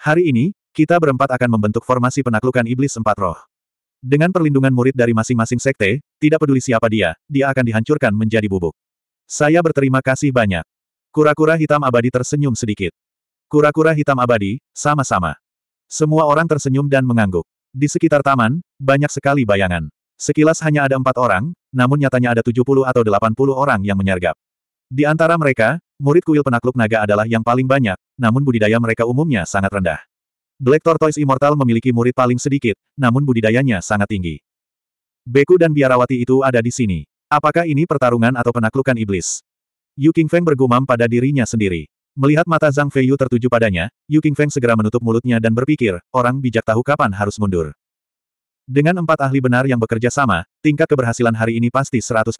Hari ini, kita berempat akan membentuk formasi penaklukan iblis empat roh. Dengan perlindungan murid dari masing-masing sekte, tidak peduli siapa dia, dia akan dihancurkan menjadi bubuk. Saya berterima kasih banyak. Kura-kura hitam abadi tersenyum sedikit. Kura-kura hitam abadi, sama-sama. Semua orang tersenyum dan mengangguk. Di sekitar taman, banyak sekali bayangan. Sekilas hanya ada empat orang, namun nyatanya ada 70 atau 80 orang yang menyergap. Di antara mereka, Murid kuil penakluk naga adalah yang paling banyak, namun budidaya mereka umumnya sangat rendah. Black Tortoise Immortal memiliki murid paling sedikit, namun budidayanya sangat tinggi. Beku dan biarawati itu ada di sini. Apakah ini pertarungan atau penaklukan iblis? Yu Feng bergumam pada dirinya sendiri. Melihat mata Zhang Feiyu tertuju padanya, Yu Feng segera menutup mulutnya dan berpikir, orang bijak tahu kapan harus mundur. Dengan empat ahli benar yang bekerja sama, tingkat keberhasilan hari ini pasti 100%.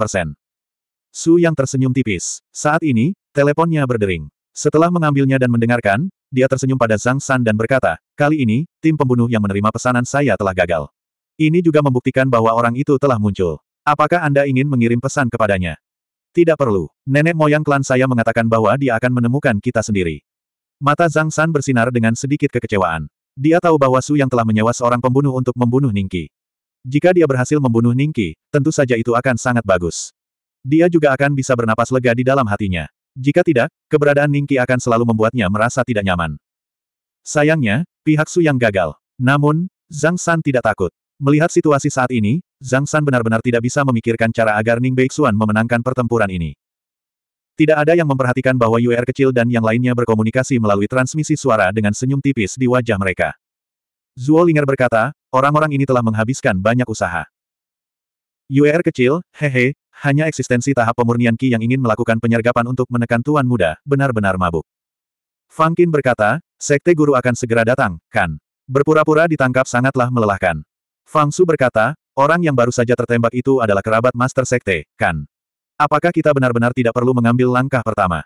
Su yang tersenyum tipis. Saat ini, Teleponnya berdering. Setelah mengambilnya dan mendengarkan, dia tersenyum pada Zhang San dan berkata, kali ini, tim pembunuh yang menerima pesanan saya telah gagal. Ini juga membuktikan bahwa orang itu telah muncul. Apakah Anda ingin mengirim pesan kepadanya? Tidak perlu. Nenek moyang klan saya mengatakan bahwa dia akan menemukan kita sendiri. Mata Zhang San bersinar dengan sedikit kekecewaan. Dia tahu bahwa Su yang telah menyewa seorang pembunuh untuk membunuh Ningki. Jika dia berhasil membunuh Ningki, tentu saja itu akan sangat bagus. Dia juga akan bisa bernapas lega di dalam hatinya. Jika tidak, keberadaan Ningki akan selalu membuatnya merasa tidak nyaman. Sayangnya, pihak Su yang gagal. Namun, Zhang San tidak takut. Melihat situasi saat ini, Zhang San benar-benar tidak bisa memikirkan cara agar Ning Beixuan memenangkan pertempuran ini. Tidak ada yang memperhatikan bahwa UR er kecil dan yang lainnya berkomunikasi melalui transmisi suara dengan senyum tipis di wajah mereka. Zuo Linger berkata, orang-orang ini telah menghabiskan banyak usaha. UR er kecil, hehe, hanya eksistensi tahap pemurnian Ki yang ingin melakukan penyergapan untuk menekan Tuan Muda, benar-benar mabuk. Fang Qin berkata, sekte guru akan segera datang, kan? Berpura-pura ditangkap sangatlah melelahkan. Fang Su berkata, orang yang baru saja tertembak itu adalah kerabat master sekte, kan? Apakah kita benar-benar tidak perlu mengambil langkah pertama?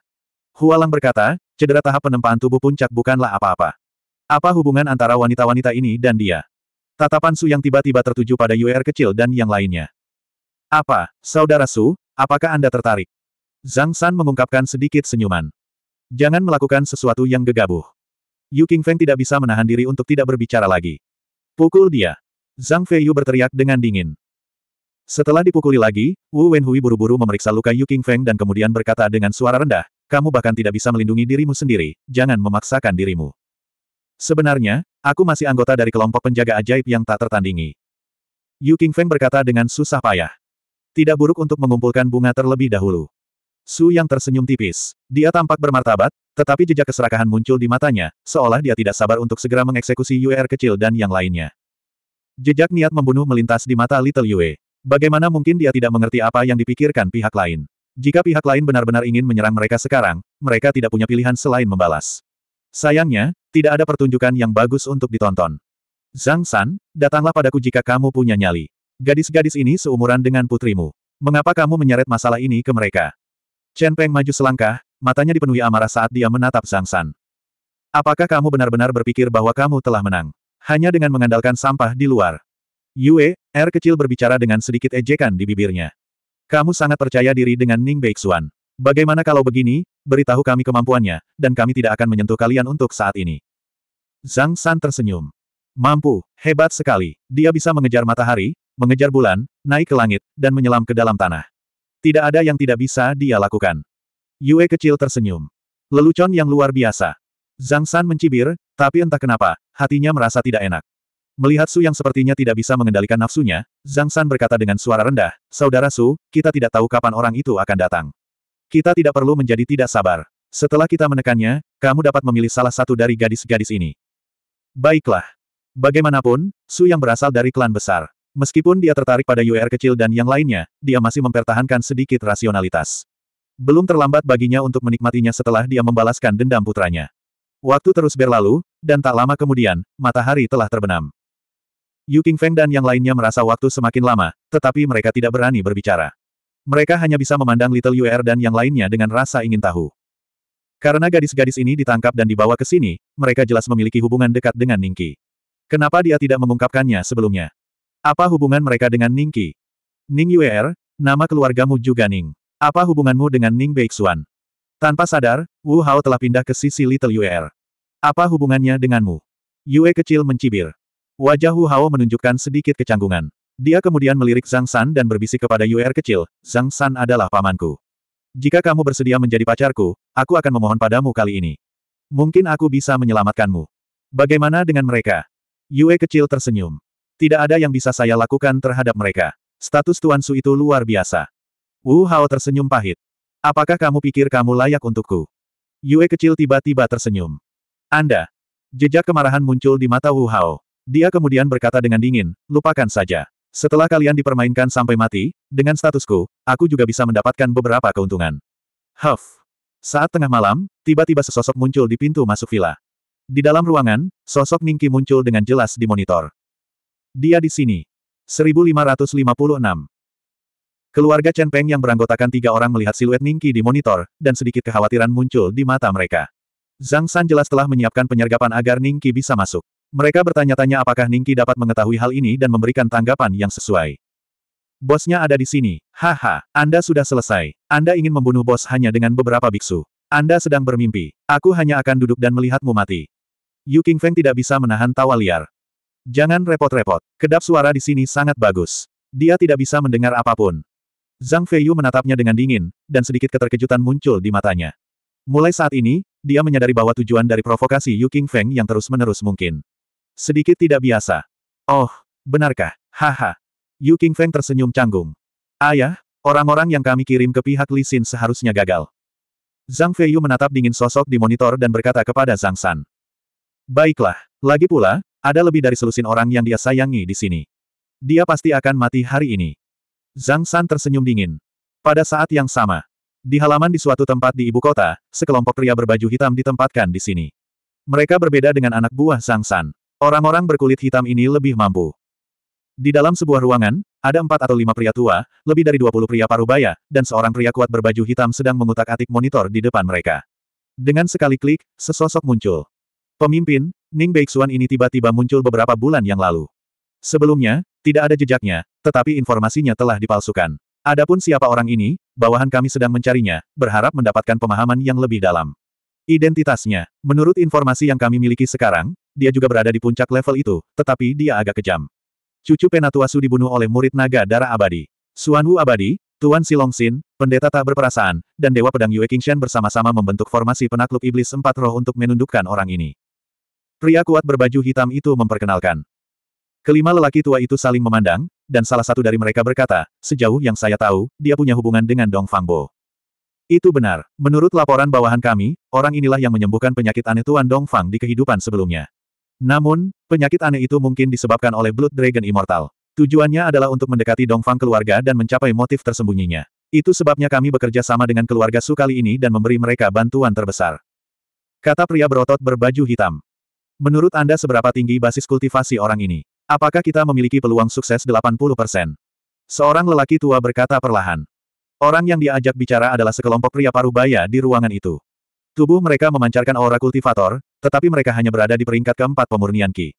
Hualang berkata, cedera tahap penempaan tubuh puncak bukanlah apa-apa. Apa hubungan antara wanita-wanita ini dan dia? Tatapan Su yang tiba-tiba tertuju pada UR kecil dan yang lainnya. Apa, Saudara Su, apakah Anda tertarik? Zhang San mengungkapkan sedikit senyuman. Jangan melakukan sesuatu yang gegabah. Yu Qingfeng tidak bisa menahan diri untuk tidak berbicara lagi. Pukul dia. Zhang Feiyu berteriak dengan dingin. Setelah dipukuli lagi, Wu Wenhui buru-buru memeriksa luka Yu Qingfeng dan kemudian berkata dengan suara rendah, kamu bahkan tidak bisa melindungi dirimu sendiri, jangan memaksakan dirimu. Sebenarnya, aku masih anggota dari kelompok penjaga ajaib yang tak tertandingi. Yu Qingfeng berkata dengan susah payah. Tidak buruk untuk mengumpulkan bunga terlebih dahulu. Su yang tersenyum tipis. Dia tampak bermartabat, tetapi jejak keserakahan muncul di matanya, seolah dia tidak sabar untuk segera mengeksekusi UR kecil dan yang lainnya. Jejak niat membunuh melintas di mata Little Yue. Bagaimana mungkin dia tidak mengerti apa yang dipikirkan pihak lain? Jika pihak lain benar-benar ingin menyerang mereka sekarang, mereka tidak punya pilihan selain membalas. Sayangnya, tidak ada pertunjukan yang bagus untuk ditonton. Zhang San, datanglah padaku jika kamu punya nyali. Gadis-gadis ini seumuran dengan putrimu. Mengapa kamu menyeret masalah ini ke mereka? Chen Peng maju selangkah, matanya dipenuhi amarah saat dia menatap Zhang San. Apakah kamu benar-benar berpikir bahwa kamu telah menang? Hanya dengan mengandalkan sampah di luar. Yue, R kecil berbicara dengan sedikit ejekan di bibirnya. Kamu sangat percaya diri dengan Ning Beixuan. Bagaimana kalau begini, beritahu kami kemampuannya, dan kami tidak akan menyentuh kalian untuk saat ini. Zhang San tersenyum. Mampu, hebat sekali. Dia bisa mengejar matahari, mengejar bulan, naik ke langit, dan menyelam ke dalam tanah. Tidak ada yang tidak bisa dia lakukan. Yue kecil tersenyum. Lelucon yang luar biasa. Zhang San mencibir, tapi entah kenapa, hatinya merasa tidak enak. Melihat Su yang sepertinya tidak bisa mengendalikan nafsunya, Zhang San berkata dengan suara rendah, Saudara Su, kita tidak tahu kapan orang itu akan datang. Kita tidak perlu menjadi tidak sabar. Setelah kita menekannya, kamu dapat memilih salah satu dari gadis-gadis ini. Baiklah, Bagaimanapun, Su yang berasal dari klan besar. Meskipun dia tertarik pada UR kecil dan yang lainnya, dia masih mempertahankan sedikit rasionalitas. Belum terlambat baginya untuk menikmatinya setelah dia membalaskan dendam putranya. Waktu terus berlalu, dan tak lama kemudian, matahari telah terbenam. Yu Feng dan yang lainnya merasa waktu semakin lama, tetapi mereka tidak berani berbicara. Mereka hanya bisa memandang Little UR dan yang lainnya dengan rasa ingin tahu. Karena gadis-gadis ini ditangkap dan dibawa ke sini, mereka jelas memiliki hubungan dekat dengan Ningki. Kenapa dia tidak mengungkapkannya sebelumnya? Apa hubungan mereka dengan Ning Ningqi? Ning Yuer, nama keluargamu juga Ning. Apa hubunganmu dengan Ning Beixuan? Tanpa sadar, Wu Hao telah pindah ke sisi Little Yuer. Apa hubungannya denganmu? Yue kecil mencibir. Wajah Wu Hao menunjukkan sedikit kecanggungan. Dia kemudian melirik Zhang San dan berbisik kepada Yuer kecil, Zhang San adalah pamanku. Jika kamu bersedia menjadi pacarku, aku akan memohon padamu kali ini. Mungkin aku bisa menyelamatkanmu. Bagaimana dengan mereka? Yue kecil tersenyum. Tidak ada yang bisa saya lakukan terhadap mereka. Status Tuan Su itu luar biasa. Wu Hao tersenyum pahit. Apakah kamu pikir kamu layak untukku? Yue kecil tiba-tiba tersenyum. Anda. Jejak kemarahan muncul di mata Wu Hao. Dia kemudian berkata dengan dingin, lupakan saja. Setelah kalian dipermainkan sampai mati, dengan statusku, aku juga bisa mendapatkan beberapa keuntungan. Huff. Saat tengah malam, tiba-tiba sesosok muncul di pintu masuk villa. Di dalam ruangan, sosok Ningki muncul dengan jelas di monitor. Dia di sini. 1556. Keluarga Chen Peng yang beranggotakan tiga orang melihat siluet Ningki di monitor, dan sedikit kekhawatiran muncul di mata mereka. Zhang San jelas telah menyiapkan penyergapan agar Ningki bisa masuk. Mereka bertanya-tanya apakah Ningki dapat mengetahui hal ini dan memberikan tanggapan yang sesuai. Bosnya ada di sini, haha, Anda sudah selesai. Anda ingin membunuh bos hanya dengan beberapa biksu. Anda sedang bermimpi. Aku hanya akan duduk dan melihatmu mati. Yu Feng tidak bisa menahan tawa liar. Jangan repot-repot, kedap suara di sini sangat bagus. Dia tidak bisa mendengar apapun. Zhang Feiyu menatapnya dengan dingin, dan sedikit keterkejutan muncul di matanya. Mulai saat ini, dia menyadari bahwa tujuan dari provokasi Yu Feng yang terus-menerus mungkin. Sedikit tidak biasa. Oh, benarkah? Haha. Yu Feng tersenyum canggung. Ayah, orang-orang yang kami kirim ke pihak Li Xin seharusnya gagal. Zhang Feiyu menatap dingin sosok di monitor dan berkata kepada Zhang San. Baiklah, lagi pula, ada lebih dari selusin orang yang dia sayangi di sini. Dia pasti akan mati hari ini. Zhang San tersenyum dingin. Pada saat yang sama, di halaman di suatu tempat di ibu kota, sekelompok pria berbaju hitam ditempatkan di sini. Mereka berbeda dengan anak buah Zhang San. Orang-orang berkulit hitam ini lebih mampu. Di dalam sebuah ruangan, ada empat atau lima pria tua, lebih dari dua puluh pria parubaya, dan seorang pria kuat berbaju hitam sedang mengutak-atik monitor di depan mereka. Dengan sekali klik, sesosok muncul. Pemimpin, Ning Beixuan ini tiba-tiba muncul beberapa bulan yang lalu. Sebelumnya, tidak ada jejaknya, tetapi informasinya telah dipalsukan. Adapun siapa orang ini, bawahan kami sedang mencarinya, berharap mendapatkan pemahaman yang lebih dalam. Identitasnya, menurut informasi yang kami miliki sekarang, dia juga berada di puncak level itu, tetapi dia agak kejam. Cucu Penatuasu dibunuh oleh murid naga darah abadi. Suan Wu abadi, Tuan Silongsin, pendeta tak berperasaan, dan Dewa Pedang Yue Qingshan bersama-sama membentuk formasi penakluk iblis empat roh untuk menundukkan orang ini. Pria kuat berbaju hitam itu memperkenalkan. Kelima lelaki tua itu saling memandang, dan salah satu dari mereka berkata, sejauh yang saya tahu, dia punya hubungan dengan Dong Fangbo. Itu benar. Menurut laporan bawahan kami, orang inilah yang menyembuhkan penyakit aneh Tuan Dong Fang di kehidupan sebelumnya. Namun, penyakit aneh itu mungkin disebabkan oleh Blood Dragon Immortal. Tujuannya adalah untuk mendekati Dong Fang keluarga dan mencapai motif tersembunyinya. Itu sebabnya kami bekerja sama dengan keluarga Su kali ini dan memberi mereka bantuan terbesar. Kata pria berotot berbaju hitam. Menurut Anda seberapa tinggi basis kultivasi orang ini? Apakah kita memiliki peluang sukses 80%? Seorang lelaki tua berkata perlahan. Orang yang diajak bicara adalah sekelompok pria parubaya di ruangan itu. Tubuh mereka memancarkan aura kultivator, tetapi mereka hanya berada di peringkat keempat pemurnian Ki.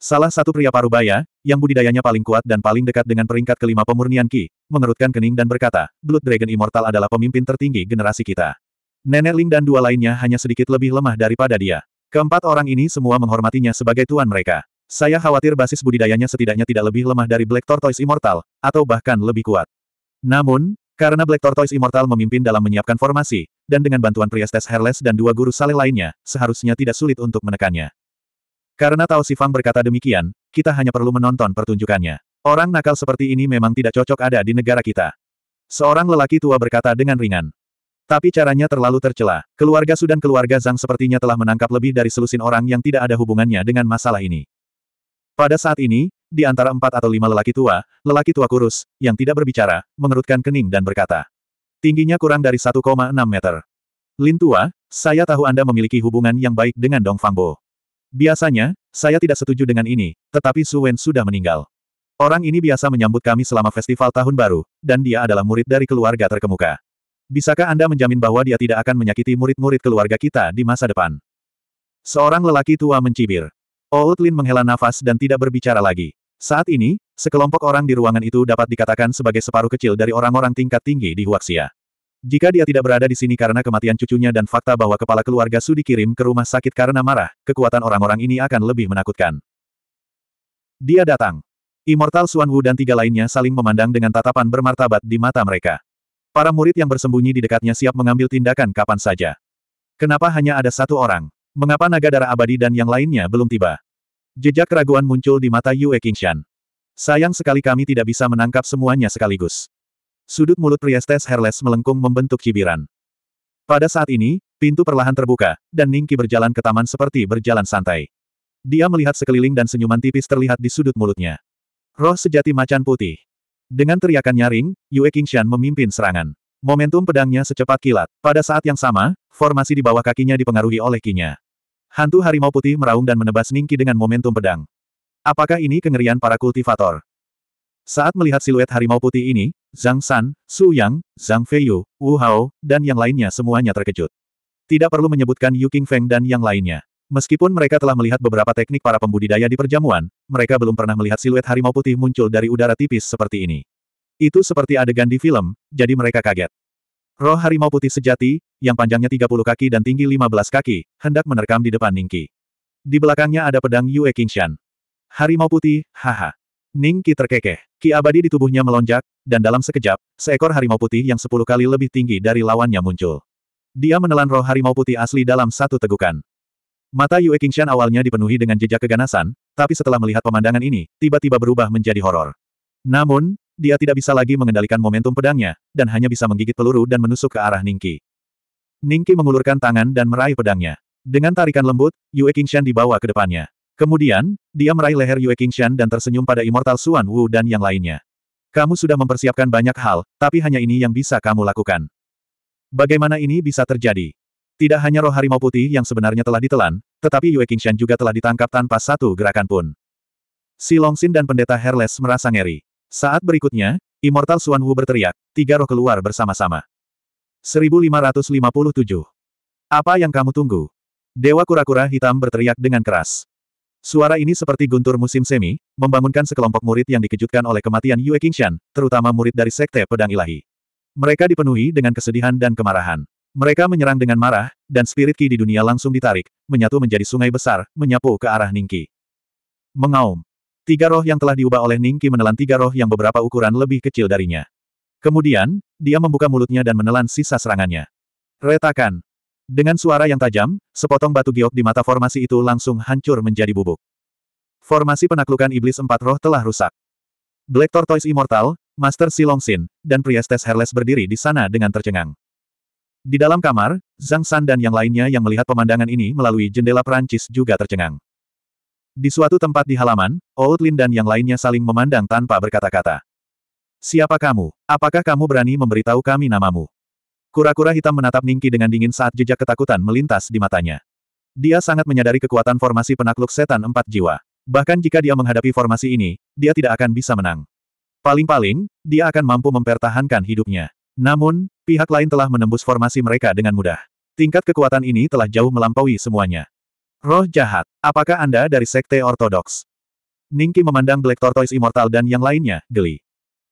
Salah satu pria parubaya, yang budidayanya paling kuat dan paling dekat dengan peringkat kelima pemurnian Ki, mengerutkan kening dan berkata, Blood Dragon Immortal adalah pemimpin tertinggi generasi kita. Nenek Ling dan dua lainnya hanya sedikit lebih lemah daripada dia. Keempat orang ini semua menghormatinya sebagai tuan mereka. Saya khawatir basis budidayanya setidaknya tidak lebih lemah dari Black Tortoise Immortal, atau bahkan lebih kuat. Namun, karena Black Tortoise Immortal memimpin dalam menyiapkan formasi, dan dengan bantuan Priestess Herles dan dua guru Sale lainnya, seharusnya tidak sulit untuk menekannya. Karena Tao Sifang berkata demikian, kita hanya perlu menonton pertunjukannya. Orang nakal seperti ini memang tidak cocok ada di negara kita. Seorang lelaki tua berkata dengan ringan. Tapi caranya terlalu tercela. Keluarga Sudan dan keluarga Zhang sepertinya telah menangkap lebih dari selusin orang yang tidak ada hubungannya dengan masalah ini. Pada saat ini, di antara empat atau lima lelaki tua, lelaki tua kurus, yang tidak berbicara, mengerutkan kening dan berkata. Tingginya kurang dari 1,6 meter. Lin tua, saya tahu Anda memiliki hubungan yang baik dengan Dong Fangbo. Biasanya, saya tidak setuju dengan ini, tetapi Su Wen sudah meninggal. Orang ini biasa menyambut kami selama festival tahun baru, dan dia adalah murid dari keluarga terkemuka. Bisakah Anda menjamin bahwa dia tidak akan menyakiti murid-murid keluarga kita di masa depan? Seorang lelaki tua mencibir. Old oh, Lin menghela nafas dan tidak berbicara lagi. Saat ini, sekelompok orang di ruangan itu dapat dikatakan sebagai separuh kecil dari orang-orang tingkat tinggi di Huaxia. Jika dia tidak berada di sini karena kematian cucunya dan fakta bahwa kepala keluarga Su dikirim ke rumah sakit karena marah, kekuatan orang-orang ini akan lebih menakutkan. Dia datang. Immortal Xuan Wu dan tiga lainnya saling memandang dengan tatapan bermartabat di mata mereka. Para murid yang bersembunyi di dekatnya siap mengambil tindakan kapan saja. Kenapa hanya ada satu orang? Mengapa naga darah abadi dan yang lainnya belum tiba? Jejak keraguan muncul di mata Yue Qingshan. Sayang sekali kami tidak bisa menangkap semuanya sekaligus. Sudut mulut Priestess Herles melengkung membentuk cibiran. Pada saat ini, pintu perlahan terbuka, dan Ningki berjalan ke taman seperti berjalan santai. Dia melihat sekeliling dan senyuman tipis terlihat di sudut mulutnya. Roh sejati macan putih. Dengan teriakan nyaring, Yue Qingshan memimpin serangan. Momentum pedangnya secepat kilat. Pada saat yang sama, formasi di bawah kakinya dipengaruhi oleh kinya. Hantu harimau putih meraung dan menebas Ningki dengan momentum pedang. Apakah ini kengerian para kultivator? Saat melihat siluet harimau putih ini, Zhang San, Su Yang, Zhang Feiyu, Wu Hao, dan yang lainnya semuanya terkejut. Tidak perlu menyebutkan Yu King Feng dan yang lainnya. Meskipun mereka telah melihat beberapa teknik para pembudidaya di perjamuan, mereka belum pernah melihat siluet harimau putih muncul dari udara tipis seperti ini. Itu seperti adegan di film, jadi mereka kaget. Roh harimau putih sejati, yang panjangnya 30 kaki dan tinggi 15 kaki, hendak menerkam di depan Ningki. Di belakangnya ada pedang Yue Qingshan. Harimau putih, haha. Ningki terkekeh. Ki abadi di tubuhnya melonjak, dan dalam sekejap, seekor harimau putih yang 10 kali lebih tinggi dari lawannya muncul. Dia menelan roh harimau putih asli dalam satu tegukan. Mata Yue Qingshan awalnya dipenuhi dengan jejak keganasan, tapi setelah melihat pemandangan ini, tiba-tiba berubah menjadi horor. Namun, dia tidak bisa lagi mengendalikan momentum pedangnya, dan hanya bisa menggigit peluru dan menusuk ke arah Ningki. Ningki mengulurkan tangan dan meraih pedangnya. Dengan tarikan lembut, Yue Qingshan dibawa ke depannya. Kemudian, dia meraih leher Yue Qingshan dan tersenyum pada Immortal Suan Wu dan yang lainnya. Kamu sudah mempersiapkan banyak hal, tapi hanya ini yang bisa kamu lakukan. Bagaimana ini bisa terjadi? Tidak hanya roh harimau putih yang sebenarnya telah ditelan, tetapi Yue Qingshan juga telah ditangkap tanpa satu gerakan pun. Si Longsin dan pendeta Herles merasa ngeri. Saat berikutnya, Immortal Xuan Wu berteriak, tiga roh keluar bersama-sama. 1557. Apa yang kamu tunggu? Dewa kura-kura hitam berteriak dengan keras. Suara ini seperti guntur musim semi, membangunkan sekelompok murid yang dikejutkan oleh kematian Yue Qingshan, terutama murid dari Sekte Pedang Ilahi. Mereka dipenuhi dengan kesedihan dan kemarahan. Mereka menyerang dengan marah, dan spirit ki di dunia langsung ditarik, menyatu menjadi sungai besar, menyapu ke arah Ningki. Mengaum. Tiga roh yang telah diubah oleh Ningki menelan tiga roh yang beberapa ukuran lebih kecil darinya. Kemudian, dia membuka mulutnya dan menelan sisa serangannya. Retakan. Dengan suara yang tajam, sepotong batu giok di mata formasi itu langsung hancur menjadi bubuk. Formasi penaklukan iblis empat roh telah rusak. Black Tortoise Immortal, Master Silongsin, dan Priestess Herles berdiri di sana dengan tercengang. Di dalam kamar, Zhang San dan yang lainnya yang melihat pemandangan ini melalui jendela Perancis juga tercengang. Di suatu tempat di halaman, Old Lin dan yang lainnya saling memandang tanpa berkata-kata. Siapa kamu? Apakah kamu berani memberitahu kami namamu? Kura-kura hitam menatap Ningki dengan dingin saat jejak ketakutan melintas di matanya. Dia sangat menyadari kekuatan formasi penakluk setan empat jiwa. Bahkan jika dia menghadapi formasi ini, dia tidak akan bisa menang. Paling-paling, dia akan mampu mempertahankan hidupnya. Namun, pihak lain telah menembus formasi mereka dengan mudah. Tingkat kekuatan ini telah jauh melampaui semuanya. Roh jahat, apakah Anda dari Sekte Ortodoks? Ningki memandang Black Tortoise Immortal dan yang lainnya, geli.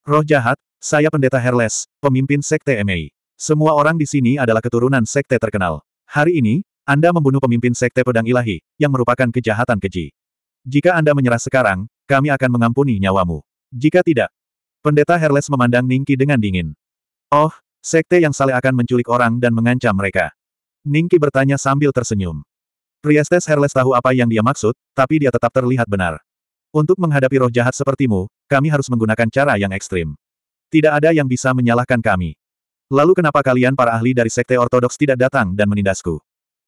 Roh jahat, saya pendeta Herles, pemimpin Sekte Mei. Semua orang di sini adalah keturunan Sekte terkenal. Hari ini, Anda membunuh pemimpin Sekte Pedang Ilahi, yang merupakan kejahatan keji. Jika Anda menyerah sekarang, kami akan mengampuni nyawamu. Jika tidak, pendeta Herles memandang Ningki dengan dingin. Oh, sekte yang saleh akan menculik orang dan mengancam mereka. Ningki bertanya sambil tersenyum. Priestess Herles tahu apa yang dia maksud, tapi dia tetap terlihat benar. Untuk menghadapi roh jahat sepertimu, kami harus menggunakan cara yang ekstrim. Tidak ada yang bisa menyalahkan kami. Lalu kenapa kalian para ahli dari sekte ortodoks tidak datang dan menindasku?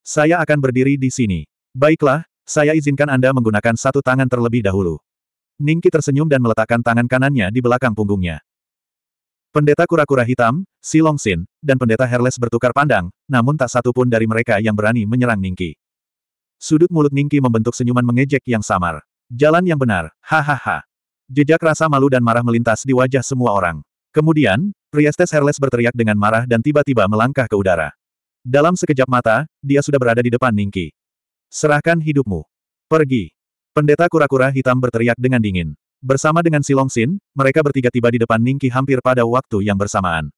Saya akan berdiri di sini. Baiklah, saya izinkan Anda menggunakan satu tangan terlebih dahulu. Ningki tersenyum dan meletakkan tangan kanannya di belakang punggungnya. Pendeta kura-kura hitam, Si Long Sin, dan pendeta Herles bertukar pandang, namun tak satu pun dari mereka yang berani menyerang Ningki. Sudut mulut Ningki membentuk senyuman mengejek yang samar. Jalan yang benar, hahaha. Jejak rasa malu dan marah melintas di wajah semua orang. Kemudian, Priestes Herles berteriak dengan marah dan tiba-tiba melangkah ke udara. Dalam sekejap mata, dia sudah berada di depan Ningki. Serahkan hidupmu. Pergi. Pendeta kura-kura hitam berteriak dengan dingin. Bersama dengan Silong Sin, mereka bertiga tiba di depan Ningki hampir pada waktu yang bersamaan.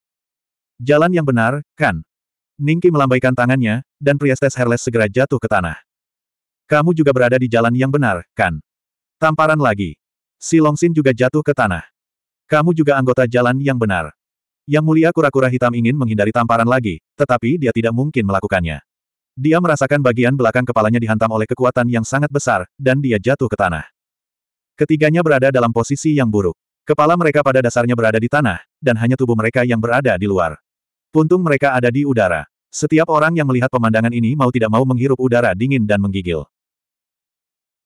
Jalan yang benar, kan? Ningki melambaikan tangannya, dan Priestes Herles segera jatuh ke tanah. Kamu juga berada di jalan yang benar, kan? Tamparan lagi. Silong Sin juga jatuh ke tanah. Kamu juga anggota jalan yang benar. Yang mulia kura-kura hitam ingin menghindari tamparan lagi, tetapi dia tidak mungkin melakukannya. Dia merasakan bagian belakang kepalanya dihantam oleh kekuatan yang sangat besar, dan dia jatuh ke tanah. Ketiganya berada dalam posisi yang buruk. Kepala mereka pada dasarnya berada di tanah, dan hanya tubuh mereka yang berada di luar. Puntung mereka ada di udara. Setiap orang yang melihat pemandangan ini mau tidak mau menghirup udara dingin dan menggigil.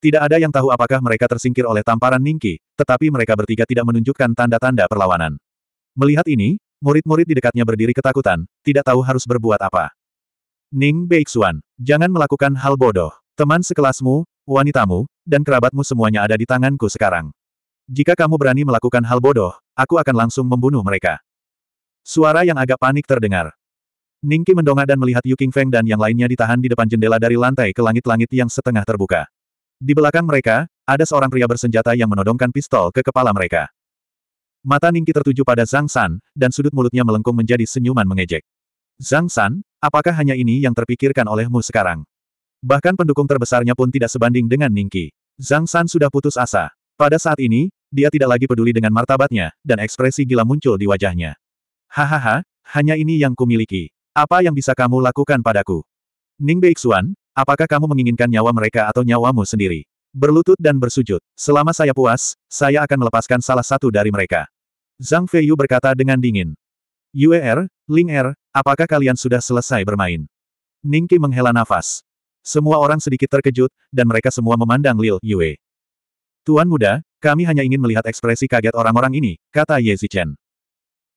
Tidak ada yang tahu apakah mereka tersingkir oleh tamparan Ningki, tetapi mereka bertiga tidak menunjukkan tanda-tanda perlawanan. Melihat ini, murid-murid di dekatnya berdiri ketakutan, tidak tahu harus berbuat apa. Ning Beixuan, jangan melakukan hal bodoh. Teman sekelasmu, wanitamu, dan kerabatmu semuanya ada di tanganku sekarang. Jika kamu berani melakukan hal bodoh, aku akan langsung membunuh mereka. Suara yang agak panik terdengar. Ningki mendongak dan melihat Yu Feng dan yang lainnya ditahan di depan jendela dari lantai ke langit-langit yang setengah terbuka. Di belakang mereka, ada seorang pria bersenjata yang menodongkan pistol ke kepala mereka. Mata Ningki tertuju pada Zhang San, dan sudut mulutnya melengkung menjadi senyuman mengejek. Zhang San, apakah hanya ini yang terpikirkan olehmu sekarang? Bahkan pendukung terbesarnya pun tidak sebanding dengan Ningki. Zhang San sudah putus asa. Pada saat ini, dia tidak lagi peduli dengan martabatnya, dan ekspresi gila muncul di wajahnya. Hahaha, hanya ini yang kumiliki. Apa yang bisa kamu lakukan padaku? Ning Beixuan, apakah kamu menginginkan nyawa mereka atau nyawamu sendiri? Berlutut dan bersujud. Selama saya puas, saya akan melepaskan salah satu dari mereka. Zhang Feiyu berkata dengan dingin. Yue Er, Ling Er, apakah kalian sudah selesai bermain? Ningki menghela nafas. Semua orang sedikit terkejut, dan mereka semua memandang Lil Yue. Tuan muda, kami hanya ingin melihat ekspresi kaget orang-orang ini, kata Ye Zichen.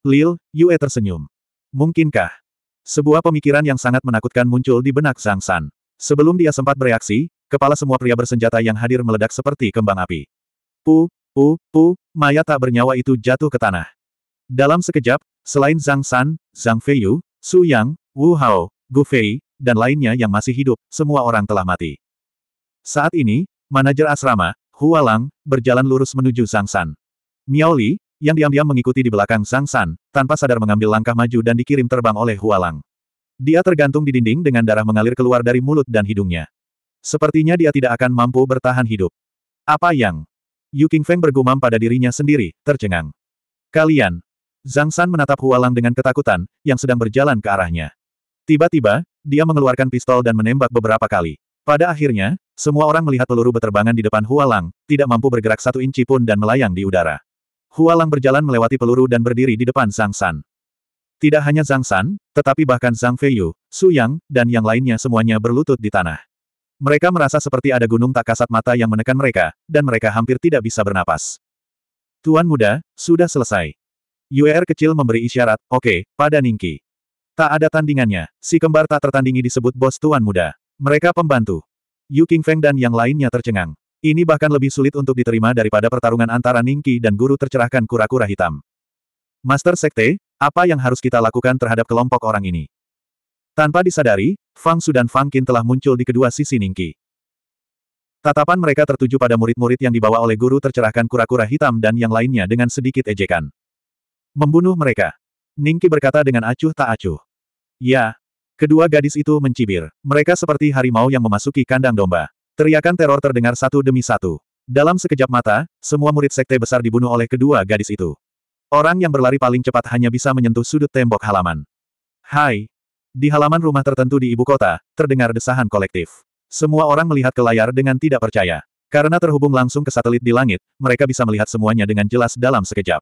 Lil Yue tersenyum. Mungkinkah? Sebuah pemikiran yang sangat menakutkan muncul di benak Zhang San. Sebelum dia sempat bereaksi, kepala semua pria bersenjata yang hadir meledak seperti kembang api. Pu, pu, pu, mayat tak bernyawa itu jatuh ke tanah. Dalam sekejap, selain Zhang San, Zhang Feiyu, Su Yang, Wu Hao, Gu Fei, dan lainnya yang masih hidup, semua orang telah mati. Saat ini, manajer asrama, Hua Lang, berjalan lurus menuju Sang San. Miao Li, yang diam-diam mengikuti di belakang Sang San, tanpa sadar mengambil langkah maju dan dikirim terbang oleh Hua Lang. Dia tergantung di dinding dengan darah mengalir keluar dari mulut dan hidungnya. Sepertinya dia tidak akan mampu bertahan hidup. Apa yang? Yu Feng bergumam pada dirinya sendiri, tercengang. Kalian, Zhang San menatap Hualang dengan ketakutan, yang sedang berjalan ke arahnya. Tiba-tiba, dia mengeluarkan pistol dan menembak beberapa kali. Pada akhirnya, semua orang melihat peluru berterbangan di depan Hualang, tidak mampu bergerak satu inci pun dan melayang di udara. Hualang berjalan melewati peluru dan berdiri di depan Zhang San. Tidak hanya Zhang San, tetapi bahkan Zhang Feiyu, Su Yang, dan yang lainnya semuanya berlutut di tanah. Mereka merasa seperti ada gunung tak kasat mata yang menekan mereka, dan mereka hampir tidak bisa bernapas. Tuan muda, sudah selesai. Yu'er kecil memberi isyarat, oke, okay, pada Ningki. Tak ada tandingannya, si kembar tak tertandingi disebut bos tuan muda. Mereka pembantu. Yu Feng dan yang lainnya tercengang. Ini bahkan lebih sulit untuk diterima daripada pertarungan antara Ningki dan guru tercerahkan kura-kura hitam. Master Sekte, apa yang harus kita lakukan terhadap kelompok orang ini? Tanpa disadari, Fang Su dan Fang Qin telah muncul di kedua sisi Ningki. Tatapan mereka tertuju pada murid-murid yang dibawa oleh guru tercerahkan kura-kura hitam dan yang lainnya dengan sedikit ejekan. Membunuh mereka. Ningki berkata dengan acuh tak acuh. Ya. Kedua gadis itu mencibir. Mereka seperti harimau yang memasuki kandang domba. Teriakan teror terdengar satu demi satu. Dalam sekejap mata, semua murid sekte besar dibunuh oleh kedua gadis itu. Orang yang berlari paling cepat hanya bisa menyentuh sudut tembok halaman. Hai. Di halaman rumah tertentu di ibu kota, terdengar desahan kolektif. Semua orang melihat ke layar dengan tidak percaya. Karena terhubung langsung ke satelit di langit, mereka bisa melihat semuanya dengan jelas dalam sekejap.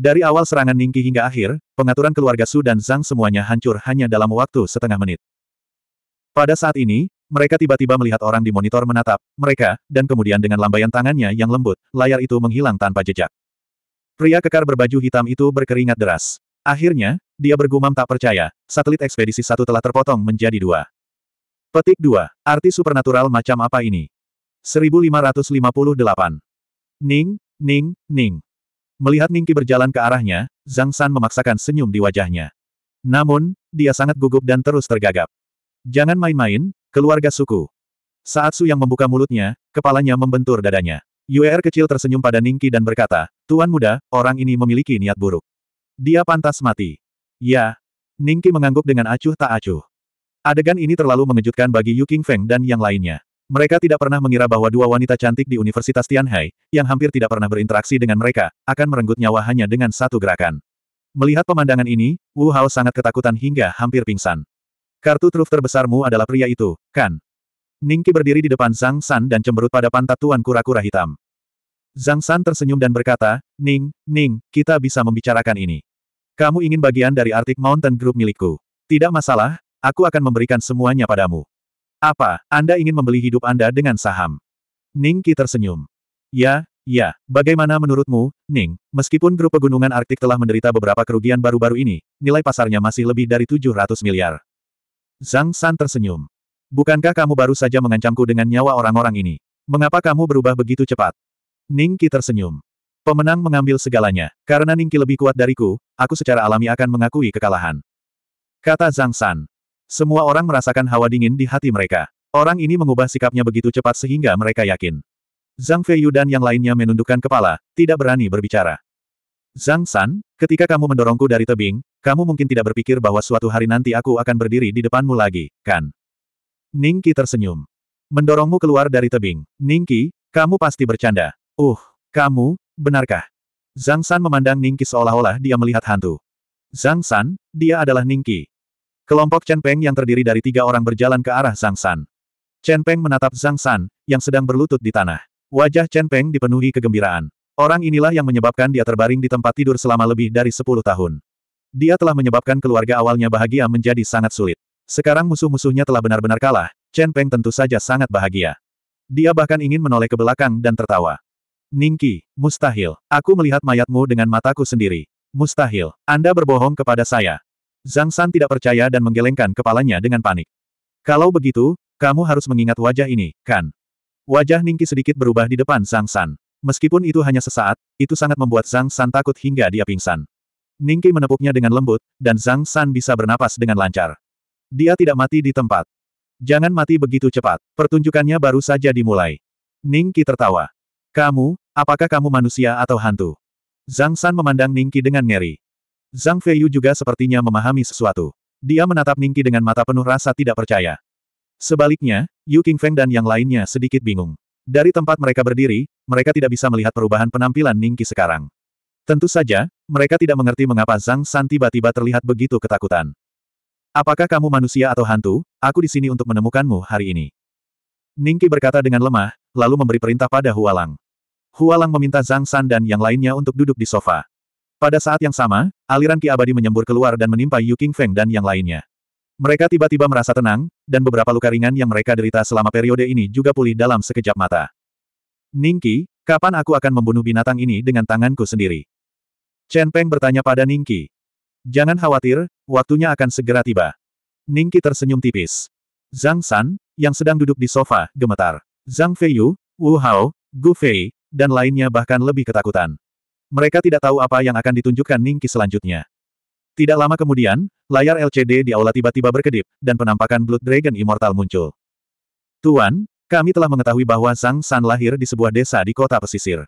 Dari awal serangan Ningki hingga akhir, pengaturan keluarga Su dan Zhang semuanya hancur hanya dalam waktu setengah menit. Pada saat ini, mereka tiba-tiba melihat orang di monitor menatap mereka, dan kemudian dengan lambaian tangannya yang lembut, layar itu menghilang tanpa jejak. Pria kekar berbaju hitam itu berkeringat deras. Akhirnya, dia bergumam tak percaya, satelit ekspedisi satu telah terpotong menjadi dua. Petik dua, Arti supernatural macam apa ini? 1558. Ning, Ning, Ning. Melihat Ningki berjalan ke arahnya, Zhang San memaksakan senyum di wajahnya. Namun, dia sangat gugup dan terus tergagap. Jangan main-main, keluarga suku. Saat Su yang membuka mulutnya, kepalanya membentur dadanya. Yuer kecil tersenyum pada Ningki dan berkata, Tuan muda, orang ini memiliki niat buruk. Dia pantas mati. Ya. Ningki mengangguk dengan acuh tak acuh. Adegan ini terlalu mengejutkan bagi Yu Qingfeng dan yang lainnya. Mereka tidak pernah mengira bahwa dua wanita cantik di Universitas Tianhai, yang hampir tidak pernah berinteraksi dengan mereka, akan merenggut nyawa hanya dengan satu gerakan. Melihat pemandangan ini, Wu Hao sangat ketakutan hingga hampir pingsan. Kartu truf terbesarmu adalah pria itu, kan? Ningki berdiri di depan Zhang San dan cemberut pada pantat tuan kura-kura hitam. Zhang San tersenyum dan berkata, Ning, Ning, kita bisa membicarakan ini. Kamu ingin bagian dari Arctic Mountain Group milikku. Tidak masalah, aku akan memberikan semuanya padamu. Apa, Anda ingin membeli hidup Anda dengan saham? Ning Qi tersenyum. Ya, ya, bagaimana menurutmu, Ning, meskipun grup pegunungan Arktik telah menderita beberapa kerugian baru-baru ini, nilai pasarnya masih lebih dari 700 miliar. Zhang San tersenyum. Bukankah kamu baru saja mengancamku dengan nyawa orang-orang ini? Mengapa kamu berubah begitu cepat? Ning Qi tersenyum. Pemenang mengambil segalanya. Karena Ning Qi lebih kuat dariku, aku secara alami akan mengakui kekalahan. Kata Zhang San. Semua orang merasakan hawa dingin di hati mereka. Orang ini mengubah sikapnya begitu cepat sehingga mereka yakin. Zhang Feiyu dan yang lainnya menundukkan kepala, tidak berani berbicara. Zhang San, ketika kamu mendorongku dari tebing, kamu mungkin tidak berpikir bahwa suatu hari nanti aku akan berdiri di depanmu lagi, kan? Ningki tersenyum. Mendorongmu keluar dari tebing. Ningki, kamu pasti bercanda. Uh, kamu, benarkah? Zhang San memandang Ningki seolah-olah dia melihat hantu. Zhang San, dia adalah Ningki. Kelompok Chen Peng yang terdiri dari tiga orang berjalan ke arah Zhang San. Chen Peng menatap Zhang San, yang sedang berlutut di tanah. Wajah Chen Peng dipenuhi kegembiraan. Orang inilah yang menyebabkan dia terbaring di tempat tidur selama lebih dari sepuluh tahun. Dia telah menyebabkan keluarga awalnya bahagia menjadi sangat sulit. Sekarang musuh-musuhnya telah benar-benar kalah, Chen Peng tentu saja sangat bahagia. Dia bahkan ingin menoleh ke belakang dan tertawa. Ningki, mustahil. Aku melihat mayatmu dengan mataku sendiri. Mustahil. Anda berbohong kepada saya. Zhang San tidak percaya dan menggelengkan kepalanya dengan panik. Kalau begitu, kamu harus mengingat wajah ini, kan? Wajah Ningki sedikit berubah di depan Zhang San. Meskipun itu hanya sesaat, itu sangat membuat Zhang San takut hingga dia pingsan. Ningki menepuknya dengan lembut, dan Zhang San bisa bernapas dengan lancar. Dia tidak mati di tempat. Jangan mati begitu cepat, pertunjukannya baru saja dimulai. Ningki tertawa. Kamu, apakah kamu manusia atau hantu? Zhang San memandang Ningki dengan ngeri. Zhang Feiyu juga sepertinya memahami sesuatu. Dia menatap Ningki dengan mata penuh rasa tidak percaya. Sebaliknya, Yu Qingfeng dan yang lainnya sedikit bingung. Dari tempat mereka berdiri, mereka tidak bisa melihat perubahan penampilan Ningki sekarang. Tentu saja, mereka tidak mengerti mengapa Zhang San tiba-tiba terlihat begitu ketakutan. Apakah kamu manusia atau hantu? Aku di sini untuk menemukanmu hari ini. Ningki berkata dengan lemah, lalu memberi perintah pada Hualang. Hualang meminta Zhang San dan yang lainnya untuk duduk di sofa. Pada saat yang sama, aliran Ki Abadi menyembur keluar dan menimpa Yu King Feng dan yang lainnya. Mereka tiba-tiba merasa tenang, dan beberapa luka ringan yang mereka derita selama periode ini juga pulih dalam sekejap mata. Ningki, kapan aku akan membunuh binatang ini dengan tanganku sendiri? Chen Peng bertanya pada Ningki. Jangan khawatir, waktunya akan segera tiba. Ningki tersenyum tipis. Zhang San, yang sedang duduk di sofa, gemetar. Zhang Feiyu, Wu Hao, Gu Fei, dan lainnya bahkan lebih ketakutan. Mereka tidak tahu apa yang akan ditunjukkan Ningki selanjutnya. Tidak lama kemudian, layar LCD di aula tiba-tiba berkedip, dan penampakan Blood Dragon Immortal muncul. Tuan, kami telah mengetahui bahwa sang San lahir di sebuah desa di kota pesisir.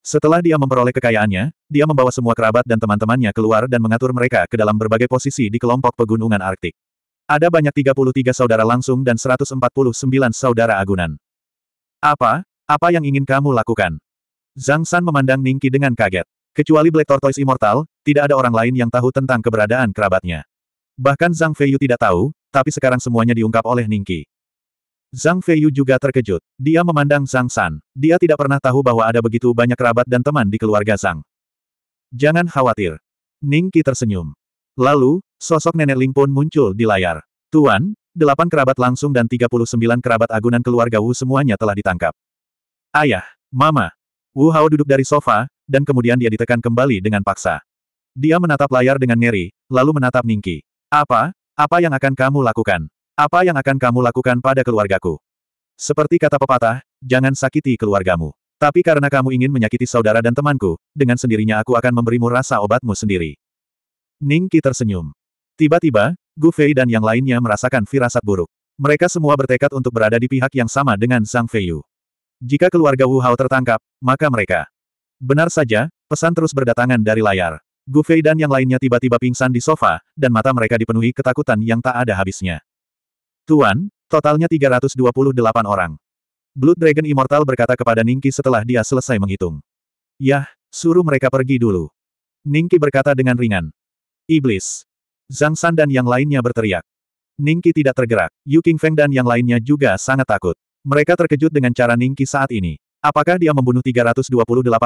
Setelah dia memperoleh kekayaannya, dia membawa semua kerabat dan teman-temannya keluar dan mengatur mereka ke dalam berbagai posisi di kelompok pegunungan Arktik. Ada banyak 33 saudara langsung dan 149 saudara agunan. Apa? Apa yang ingin kamu lakukan? Zhang San memandang Ningki dengan kaget. Kecuali Black Tortoise Immortal, tidak ada orang lain yang tahu tentang keberadaan kerabatnya. Bahkan Zhang Feiyu tidak tahu, tapi sekarang semuanya diungkap oleh Ningki. Zhang Feiyu juga terkejut. Dia memandang Zhang San. Dia tidak pernah tahu bahwa ada begitu banyak kerabat dan teman di keluarga Zhang. Jangan khawatir. Ningki tersenyum. Lalu, sosok nenek Ling pun muncul di layar. Tuan, delapan kerabat langsung dan 39 kerabat agunan keluarga Wu semuanya telah ditangkap. Ayah, Mama, Wu Hao duduk dari sofa, dan kemudian dia ditekan kembali dengan paksa. Dia menatap layar dengan ngeri, lalu menatap Ningki. Apa? Apa yang akan kamu lakukan? Apa yang akan kamu lakukan pada keluargaku? Seperti kata pepatah, jangan sakiti keluargamu. Tapi karena kamu ingin menyakiti saudara dan temanku, dengan sendirinya aku akan memberimu rasa obatmu sendiri. Ningki tersenyum. Tiba-tiba, Gu Fei dan yang lainnya merasakan firasat buruk. Mereka semua bertekad untuk berada di pihak yang sama dengan Sang Feiyu. Jika keluarga Wu Hao tertangkap, maka mereka. Benar saja, pesan terus berdatangan dari layar. Gu Fei dan yang lainnya tiba-tiba pingsan di sofa, dan mata mereka dipenuhi ketakutan yang tak ada habisnya. Tuan, totalnya 328 orang. Blood Dragon Immortal berkata kepada Ningki setelah dia selesai menghitung. Yah, suruh mereka pergi dulu. Ningki berkata dengan ringan. Iblis. Zhang San dan yang lainnya berteriak. Ningki tidak tergerak, Yu Feng dan yang lainnya juga sangat takut. Mereka terkejut dengan cara Ningki saat ini. Apakah dia membunuh 328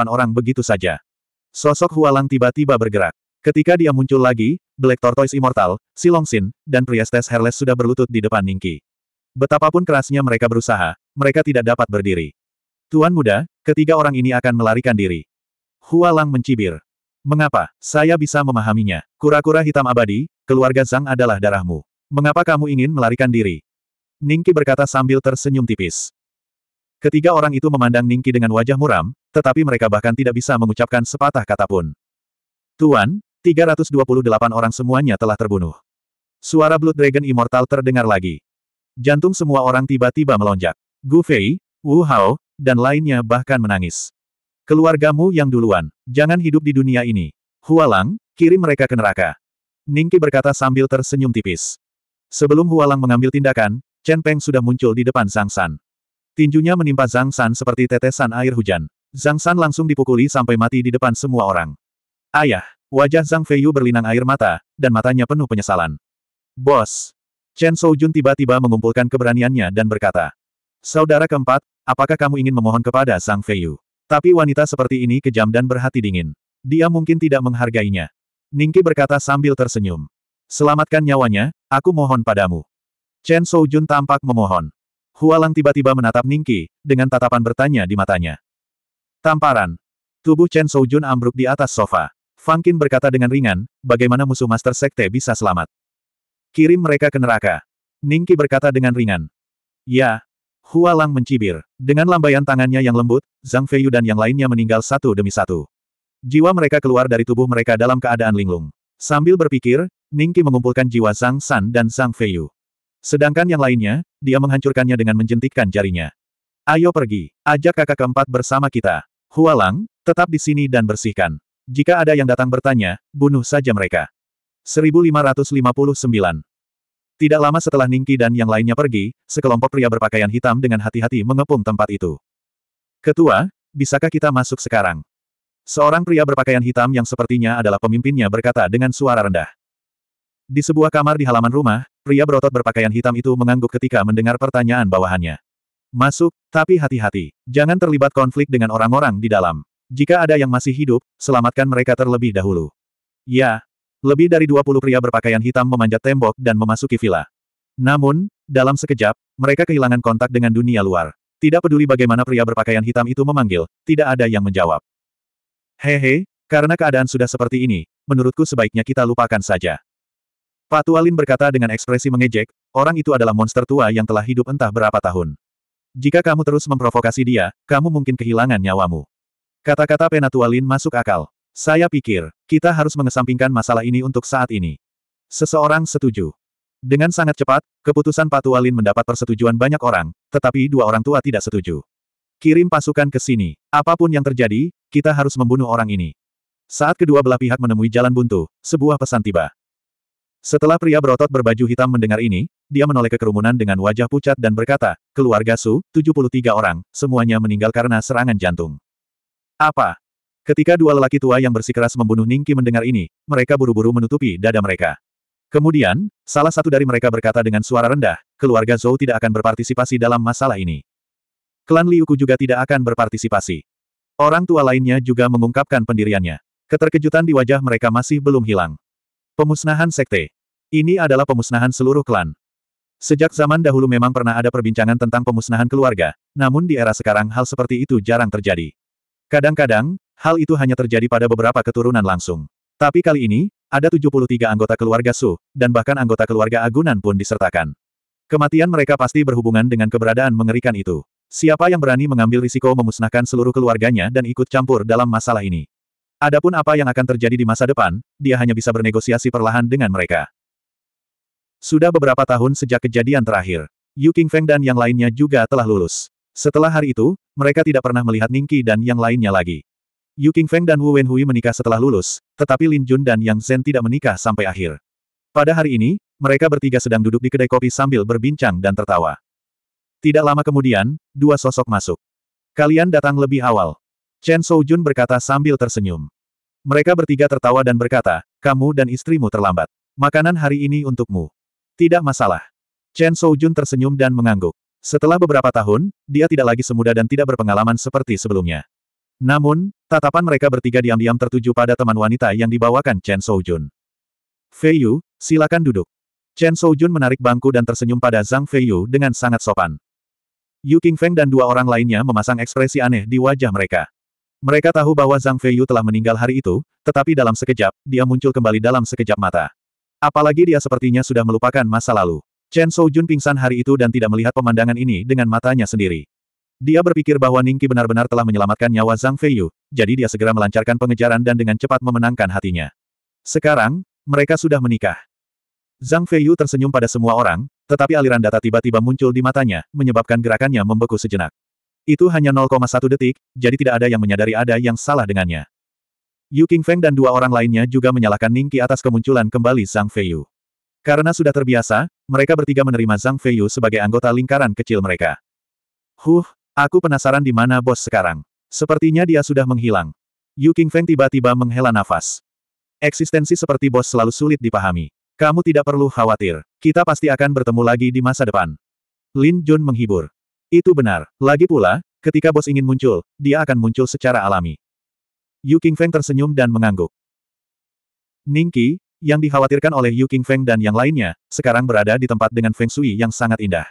orang begitu saja? Sosok Hualang tiba-tiba bergerak. Ketika dia muncul lagi, Black Tortoise Immortal, Silongsin, dan Priestess Herles sudah berlutut di depan Ningki. Betapapun kerasnya mereka berusaha, mereka tidak dapat berdiri. Tuan muda, ketiga orang ini akan melarikan diri. Hualang mencibir. Mengapa? Saya bisa memahaminya. Kura-kura hitam abadi, keluarga Zhang adalah darahmu. Mengapa kamu ingin melarikan diri? Ningki berkata sambil tersenyum tipis. Ketiga orang itu memandang Ningki dengan wajah muram, tetapi mereka bahkan tidak bisa mengucapkan sepatah kata pun. Tuan, 328 orang semuanya telah terbunuh. Suara Blood Dragon Immortal terdengar lagi. Jantung semua orang tiba-tiba melonjak. Gu Fei, Wu Hao, dan lainnya bahkan menangis. Keluargamu yang duluan, jangan hidup di dunia ini. Hualang, kirim mereka ke neraka. Ningki berkata sambil tersenyum tipis. Sebelum Hualang mengambil tindakan, Chen Peng sudah muncul di depan Zhang San. Tinjunya menimpa Zhang San seperti tetesan air hujan. Zhang San langsung dipukuli sampai mati di depan semua orang. Ayah, wajah Zhang Feiyu berlinang air mata, dan matanya penuh penyesalan. Bos! Chen Soujun tiba-tiba mengumpulkan keberaniannya dan berkata. Saudara keempat, apakah kamu ingin memohon kepada Zhang Feiyu? Tapi wanita seperti ini kejam dan berhati dingin. Dia mungkin tidak menghargainya. Ningki berkata sambil tersenyum. Selamatkan nyawanya, aku mohon padamu. Chen Soujun tampak memohon. Hualang tiba-tiba menatap Ningki, dengan tatapan bertanya di matanya. Tamparan. Tubuh Chen Soujun ambruk di atas sofa. Fang Qin berkata dengan ringan, bagaimana musuh Master Sekte bisa selamat. Kirim mereka ke neraka. Ningki berkata dengan ringan. Ya. Hualang mencibir. Dengan lambaian tangannya yang lembut, Zhang Feiyu dan yang lainnya meninggal satu demi satu. Jiwa mereka keluar dari tubuh mereka dalam keadaan linglung. Sambil berpikir, Ningki mengumpulkan jiwa Zhang San dan Zhang Feiyu. Sedangkan yang lainnya, dia menghancurkannya dengan menjentikkan jarinya. Ayo pergi, ajak kakak keempat bersama kita. Hualang, tetap di sini dan bersihkan. Jika ada yang datang bertanya, bunuh saja mereka. 1559 Tidak lama setelah Ningki dan yang lainnya pergi, sekelompok pria berpakaian hitam dengan hati-hati mengepung tempat itu. Ketua, bisakah kita masuk sekarang? Seorang pria berpakaian hitam yang sepertinya adalah pemimpinnya berkata dengan suara rendah. Di sebuah kamar di halaman rumah, Pria berotot berpakaian hitam itu mengangguk ketika mendengar pertanyaan bawahannya. Masuk, tapi hati-hati. Jangan terlibat konflik dengan orang-orang di dalam. Jika ada yang masih hidup, selamatkan mereka terlebih dahulu. Ya. Lebih dari 20 pria berpakaian hitam memanjat tembok dan memasuki villa. Namun, dalam sekejap, mereka kehilangan kontak dengan dunia luar. Tidak peduli bagaimana pria berpakaian hitam itu memanggil, tidak ada yang menjawab. Hehe, karena keadaan sudah seperti ini, menurutku sebaiknya kita lupakan saja. Pak berkata dengan ekspresi mengejek, orang itu adalah monster tua yang telah hidup entah berapa tahun. Jika kamu terus memprovokasi dia, kamu mungkin kehilangan nyawamu. Kata-kata Penatualin masuk akal. Saya pikir, kita harus mengesampingkan masalah ini untuk saat ini. Seseorang setuju. Dengan sangat cepat, keputusan Patualin mendapat persetujuan banyak orang, tetapi dua orang tua tidak setuju. Kirim pasukan ke sini. Apapun yang terjadi, kita harus membunuh orang ini. Saat kedua belah pihak menemui jalan buntu, sebuah pesan tiba. Setelah pria berotot berbaju hitam mendengar ini, dia menoleh ke kerumunan dengan wajah pucat dan berkata, keluarga Su, 73 orang, semuanya meninggal karena serangan jantung. Apa? Ketika dua lelaki tua yang bersikeras membunuh Ningki mendengar ini, mereka buru-buru menutupi dada mereka. Kemudian, salah satu dari mereka berkata dengan suara rendah, keluarga Zhou tidak akan berpartisipasi dalam masalah ini. Klan Liuku juga tidak akan berpartisipasi. Orang tua lainnya juga mengungkapkan pendiriannya. Keterkejutan di wajah mereka masih belum hilang. Pemusnahan Sekte. Ini adalah pemusnahan seluruh klan. Sejak zaman dahulu memang pernah ada perbincangan tentang pemusnahan keluarga, namun di era sekarang hal seperti itu jarang terjadi. Kadang-kadang, hal itu hanya terjadi pada beberapa keturunan langsung. Tapi kali ini, ada 73 anggota keluarga Su, dan bahkan anggota keluarga Agunan pun disertakan. Kematian mereka pasti berhubungan dengan keberadaan mengerikan itu. Siapa yang berani mengambil risiko memusnahkan seluruh keluarganya dan ikut campur dalam masalah ini? Adapun apa yang akan terjadi di masa depan, dia hanya bisa bernegosiasi perlahan dengan mereka. Sudah beberapa tahun sejak kejadian terakhir, Yu Feng dan yang lainnya juga telah lulus. Setelah hari itu, mereka tidak pernah melihat Ningqi dan yang lainnya lagi. Yu Feng dan Wu Wenhui menikah setelah lulus, tetapi Lin Jun dan Yang Zhen tidak menikah sampai akhir. Pada hari ini, mereka bertiga sedang duduk di kedai kopi sambil berbincang dan tertawa. Tidak lama kemudian, dua sosok masuk. Kalian datang lebih awal. Chen Soujun berkata sambil tersenyum. Mereka bertiga tertawa dan berkata, kamu dan istrimu terlambat. Makanan hari ini untukmu. Tidak masalah. Chen Soujun tersenyum dan mengangguk. Setelah beberapa tahun, dia tidak lagi semuda dan tidak berpengalaman seperti sebelumnya. Namun, tatapan mereka bertiga diam-diam tertuju pada teman wanita yang dibawakan Chen Soujun. Yu, silakan duduk. Chen Soujun menarik bangku dan tersenyum pada Zhang Fei Yu dengan sangat sopan. Yu Qingfeng dan dua orang lainnya memasang ekspresi aneh di wajah mereka. Mereka tahu bahwa Zhang Feiyu telah meninggal hari itu, tetapi dalam sekejap, dia muncul kembali dalam sekejap mata. Apalagi dia sepertinya sudah melupakan masa lalu. Chen Soujun pingsan hari itu dan tidak melihat pemandangan ini dengan matanya sendiri. Dia berpikir bahwa Ningki benar-benar telah menyelamatkan nyawa Zhang Feiyu, jadi dia segera melancarkan pengejaran dan dengan cepat memenangkan hatinya. Sekarang, mereka sudah menikah. Zhang Feiyu tersenyum pada semua orang, tetapi aliran data tiba-tiba muncul di matanya, menyebabkan gerakannya membeku sejenak. Itu hanya 0,1 detik, jadi tidak ada yang menyadari ada yang salah dengannya. Yu Feng dan dua orang lainnya juga menyalahkan Ningqi atas kemunculan kembali Zhang Feiyu. Karena sudah terbiasa, mereka bertiga menerima Zhang Feiyu sebagai anggota lingkaran kecil mereka. Huh, aku penasaran di mana bos sekarang. Sepertinya dia sudah menghilang. Yu Feng tiba-tiba menghela nafas. Eksistensi seperti bos selalu sulit dipahami. Kamu tidak perlu khawatir. Kita pasti akan bertemu lagi di masa depan. Lin Jun menghibur. Itu benar. Lagi pula, ketika bos ingin muncul, dia akan muncul secara alami. Yu Feng tersenyum dan mengangguk. Qi, yang dikhawatirkan oleh Yu Feng dan yang lainnya, sekarang berada di tempat dengan Feng Shui yang sangat indah.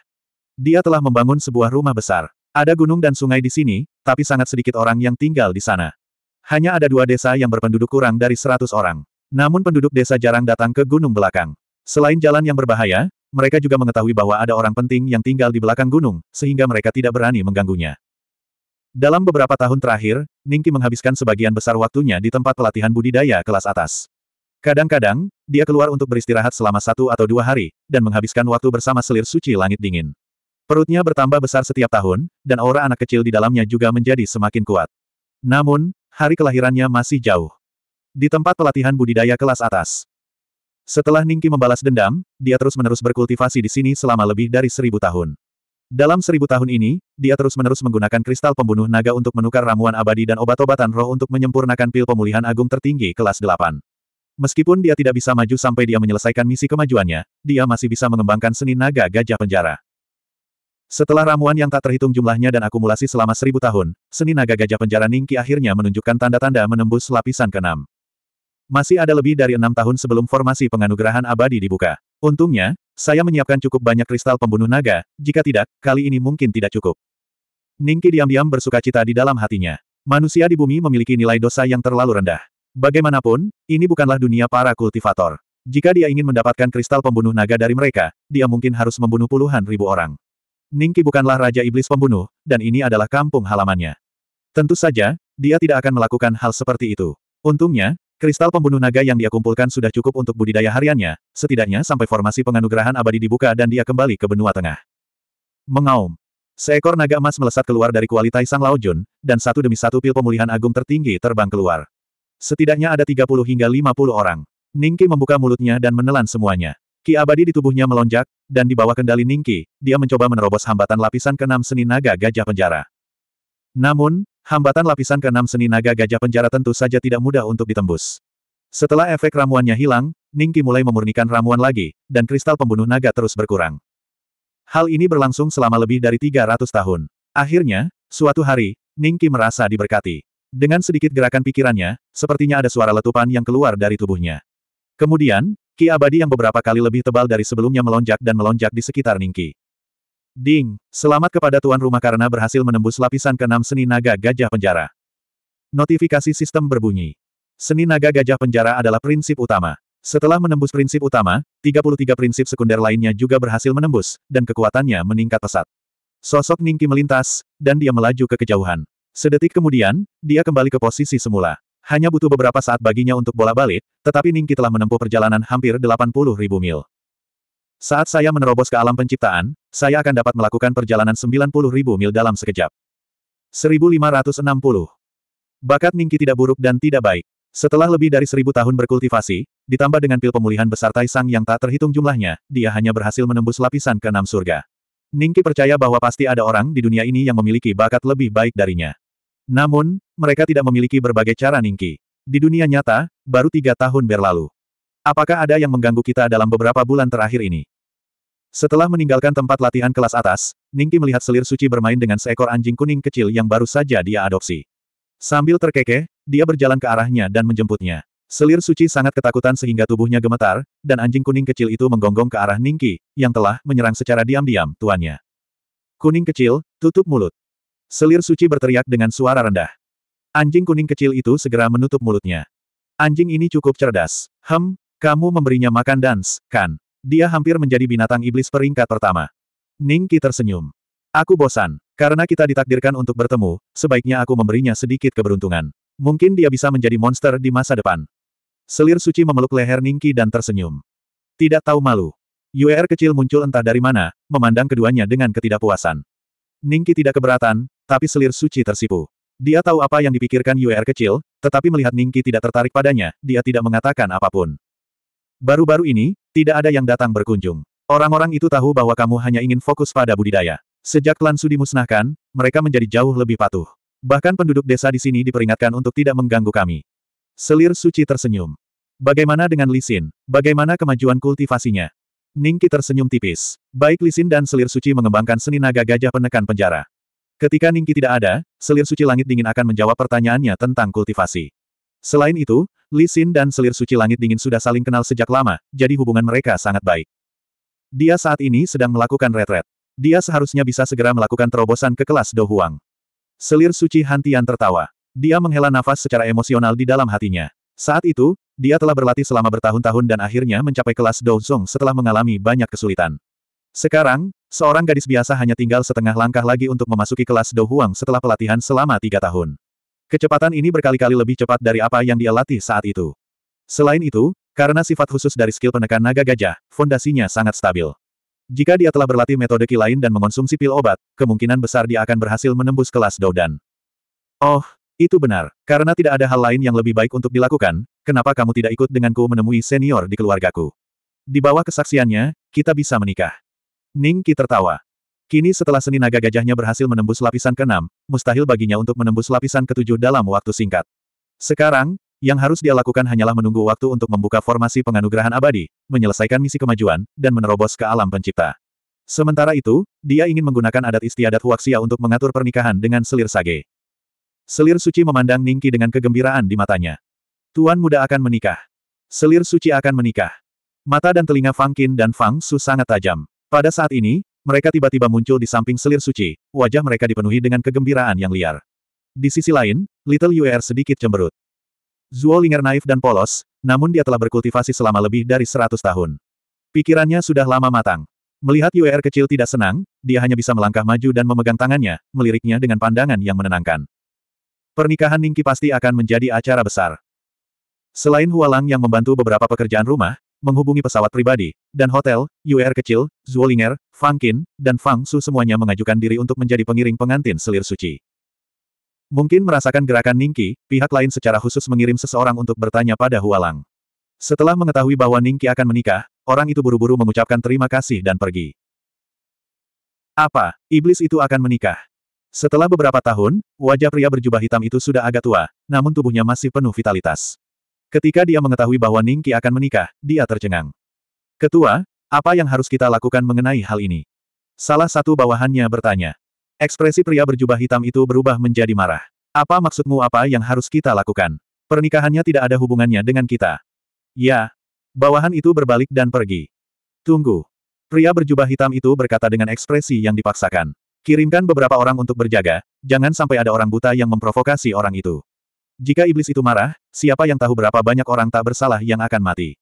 Dia telah membangun sebuah rumah besar. Ada gunung dan sungai di sini, tapi sangat sedikit orang yang tinggal di sana. Hanya ada dua desa yang berpenduduk kurang dari seratus orang. Namun penduduk desa jarang datang ke gunung belakang. Selain jalan yang berbahaya, mereka juga mengetahui bahwa ada orang penting yang tinggal di belakang gunung, sehingga mereka tidak berani mengganggunya. Dalam beberapa tahun terakhir, Ningki menghabiskan sebagian besar waktunya di tempat pelatihan budidaya kelas atas. Kadang-kadang, dia keluar untuk beristirahat selama satu atau dua hari, dan menghabiskan waktu bersama selir suci langit dingin. Perutnya bertambah besar setiap tahun, dan aura anak kecil di dalamnya juga menjadi semakin kuat. Namun, hari kelahirannya masih jauh. Di tempat pelatihan budidaya kelas atas, setelah Ningki membalas dendam, dia terus-menerus berkultivasi di sini selama lebih dari seribu tahun. Dalam seribu tahun ini, dia terus-menerus menggunakan kristal pembunuh naga untuk menukar ramuan abadi dan obat-obatan roh untuk menyempurnakan pil pemulihan agung tertinggi kelas 8. Meskipun dia tidak bisa maju sampai dia menyelesaikan misi kemajuannya, dia masih bisa mengembangkan seni naga gajah penjara. Setelah ramuan yang tak terhitung jumlahnya dan akumulasi selama seribu tahun, seni naga gajah penjara Ningki akhirnya menunjukkan tanda-tanda menembus lapisan keenam. Masih ada lebih dari enam tahun sebelum formasi penganugerahan abadi dibuka. Untungnya, saya menyiapkan cukup banyak kristal pembunuh naga, jika tidak, kali ini mungkin tidak cukup. Ningki diam-diam bersuka cita di dalam hatinya. Manusia di bumi memiliki nilai dosa yang terlalu rendah. Bagaimanapun, ini bukanlah dunia para kultivator. Jika dia ingin mendapatkan kristal pembunuh naga dari mereka, dia mungkin harus membunuh puluhan ribu orang. Ningki bukanlah raja iblis pembunuh, dan ini adalah kampung halamannya. Tentu saja, dia tidak akan melakukan hal seperti itu. Untungnya, Kristal pembunuh naga yang dia kumpulkan sudah cukup untuk budidaya hariannya, setidaknya sampai formasi penganugerahan abadi dibuka dan dia kembali ke benua tengah. Mengaum. Seekor naga emas melesat keluar dari kualitas Sang Lao dan satu demi satu pil pemulihan agung tertinggi terbang keluar. Setidaknya ada 30 hingga 50 orang. Ningki membuka mulutnya dan menelan semuanya. Ki abadi di tubuhnya melonjak, dan di bawah kendali Ningki, dia mencoba menerobos hambatan lapisan keenam seni naga gajah penjara. Namun, Hambatan lapisan ke-6 seni naga gajah penjara tentu saja tidak mudah untuk ditembus. Setelah efek ramuannya hilang, Ningki mulai memurnikan ramuan lagi, dan kristal pembunuh naga terus berkurang. Hal ini berlangsung selama lebih dari 300 tahun. Akhirnya, suatu hari, Ningki merasa diberkati. Dengan sedikit gerakan pikirannya, sepertinya ada suara letupan yang keluar dari tubuhnya. Kemudian, Ki abadi yang beberapa kali lebih tebal dari sebelumnya melonjak dan melonjak di sekitar Ningki. Ding, selamat kepada tuan rumah karena berhasil menembus lapisan keenam seni naga gajah penjara. Notifikasi sistem berbunyi. Seni naga gajah penjara adalah prinsip utama. Setelah menembus prinsip utama, 33 prinsip sekunder lainnya juga berhasil menembus, dan kekuatannya meningkat pesat. Sosok Ningki melintas, dan dia melaju ke kejauhan. Sedetik kemudian, dia kembali ke posisi semula. Hanya butuh beberapa saat baginya untuk bola balik, tetapi Ningki telah menempuh perjalanan hampir 80 ribu mil. Saat saya menerobos ke alam penciptaan, saya akan dapat melakukan perjalanan 90.000 mil dalam sekejap. 1560. Bakat Ningki tidak buruk dan tidak baik. Setelah lebih dari seribu tahun berkultivasi, ditambah dengan pil pemulihan besar sang yang tak terhitung jumlahnya, dia hanya berhasil menembus lapisan keenam surga. Ningki percaya bahwa pasti ada orang di dunia ini yang memiliki bakat lebih baik darinya. Namun, mereka tidak memiliki berbagai cara Ningki. Di dunia nyata, baru tiga tahun berlalu. Apakah ada yang mengganggu kita dalam beberapa bulan terakhir ini? Setelah meninggalkan tempat latihan kelas atas, Ningki melihat selir suci bermain dengan seekor anjing kuning kecil yang baru saja dia adopsi. Sambil terkekeh, dia berjalan ke arahnya dan menjemputnya. Selir suci sangat ketakutan sehingga tubuhnya gemetar, dan anjing kuning kecil itu menggonggong ke arah Ningki, yang telah menyerang secara diam-diam tuannya. Kuning kecil, tutup mulut. Selir suci berteriak dengan suara rendah. Anjing kuning kecil itu segera menutup mulutnya. Anjing ini cukup cerdas. Hem, kamu memberinya makan dans, kan? Dia hampir menjadi binatang iblis peringkat pertama. Ningki tersenyum. Aku bosan. Karena kita ditakdirkan untuk bertemu, sebaiknya aku memberinya sedikit keberuntungan. Mungkin dia bisa menjadi monster di masa depan. Selir suci memeluk leher Ningki dan tersenyum. Tidak tahu malu. UR kecil muncul entah dari mana, memandang keduanya dengan ketidakpuasan. Ningki tidak keberatan, tapi selir suci tersipu. Dia tahu apa yang dipikirkan UR kecil, tetapi melihat Ningki tidak tertarik padanya, dia tidak mengatakan apapun. Baru-baru ini, tidak ada yang datang berkunjung. Orang-orang itu tahu bahwa kamu hanya ingin fokus pada budidaya. Sejak klan Su dimusnahkan, mereka menjadi jauh lebih patuh. Bahkan penduduk desa di sini diperingatkan untuk tidak mengganggu kami. Selir suci tersenyum. Bagaimana dengan Lisin? Bagaimana kemajuan kultivasinya? Ningki tersenyum tipis. Baik Lisin dan Selir Suci mengembangkan seni naga gajah penekan penjara. Ketika Ningki tidak ada, Selir Suci Langit Dingin akan menjawab pertanyaannya tentang kultivasi. Selain itu, Li Xin dan selir suci langit dingin sudah saling kenal sejak lama, jadi hubungan mereka sangat baik. Dia saat ini sedang melakukan retret. Dia seharusnya bisa segera melakukan terobosan ke kelas Do Huang. Selir suci hantian tertawa. Dia menghela nafas secara emosional di dalam hatinya. Saat itu, dia telah berlatih selama bertahun-tahun dan akhirnya mencapai kelas Do Zong setelah mengalami banyak kesulitan. Sekarang, seorang gadis biasa hanya tinggal setengah langkah lagi untuk memasuki kelas Do Huang setelah pelatihan selama tiga tahun. Kecepatan ini berkali-kali lebih cepat dari apa yang dia latih saat itu. Selain itu, karena sifat khusus dari skill penekan naga gajah, fondasinya sangat stabil. Jika dia telah berlatih metode ki lain dan mengonsumsi pil obat, kemungkinan besar dia akan berhasil menembus kelas Doudan. Oh, itu benar. Karena tidak ada hal lain yang lebih baik untuk dilakukan, kenapa kamu tidak ikut denganku menemui senior di keluargaku? Di bawah kesaksiannya, kita bisa menikah. Ning Qi tertawa. Kini setelah seni naga gajahnya berhasil menembus lapisan keenam, mustahil baginya untuk menembus lapisan ketujuh dalam waktu singkat. Sekarang, yang harus dia lakukan hanyalah menunggu waktu untuk membuka formasi penganugerahan abadi, menyelesaikan misi kemajuan, dan menerobos ke alam pencipta. Sementara itu, dia ingin menggunakan adat istiadat Huaxia untuk mengatur pernikahan dengan selir sage. Selir suci memandang Ningki dengan kegembiraan di matanya. Tuan muda akan menikah. Selir suci akan menikah. Mata dan telinga Fang Qin dan Fang Su sangat tajam. Pada saat ini, mereka tiba-tiba muncul di samping selir suci, wajah mereka dipenuhi dengan kegembiraan yang liar. Di sisi lain, Little Yuer sedikit cemberut. Zuo Linger naif dan polos, namun dia telah berkultivasi selama lebih dari seratus tahun. Pikirannya sudah lama matang. Melihat Yuer kecil tidak senang, dia hanya bisa melangkah maju dan memegang tangannya, meliriknya dengan pandangan yang menenangkan. Pernikahan Ningki pasti akan menjadi acara besar. Selain Hualang yang membantu beberapa pekerjaan rumah, menghubungi pesawat pribadi, dan hotel, UR kecil, Zwollinger, Fang Qin, dan Fang Su semuanya mengajukan diri untuk menjadi pengiring pengantin selir suci. Mungkin merasakan gerakan Ningki, pihak lain secara khusus mengirim seseorang untuk bertanya pada Hualang. Setelah mengetahui bahwa Ningki akan menikah, orang itu buru-buru mengucapkan terima kasih dan pergi. Apa, iblis itu akan menikah? Setelah beberapa tahun, wajah pria berjubah hitam itu sudah agak tua, namun tubuhnya masih penuh vitalitas. Ketika dia mengetahui bahwa Ningki akan menikah, dia tercengang. Ketua, apa yang harus kita lakukan mengenai hal ini? Salah satu bawahannya bertanya. Ekspresi pria berjubah hitam itu berubah menjadi marah. Apa maksudmu apa yang harus kita lakukan? Pernikahannya tidak ada hubungannya dengan kita. Ya. Bawahan itu berbalik dan pergi. Tunggu. Pria berjubah hitam itu berkata dengan ekspresi yang dipaksakan. Kirimkan beberapa orang untuk berjaga, jangan sampai ada orang buta yang memprovokasi orang itu. Jika iblis itu marah, siapa yang tahu berapa banyak orang tak bersalah yang akan mati.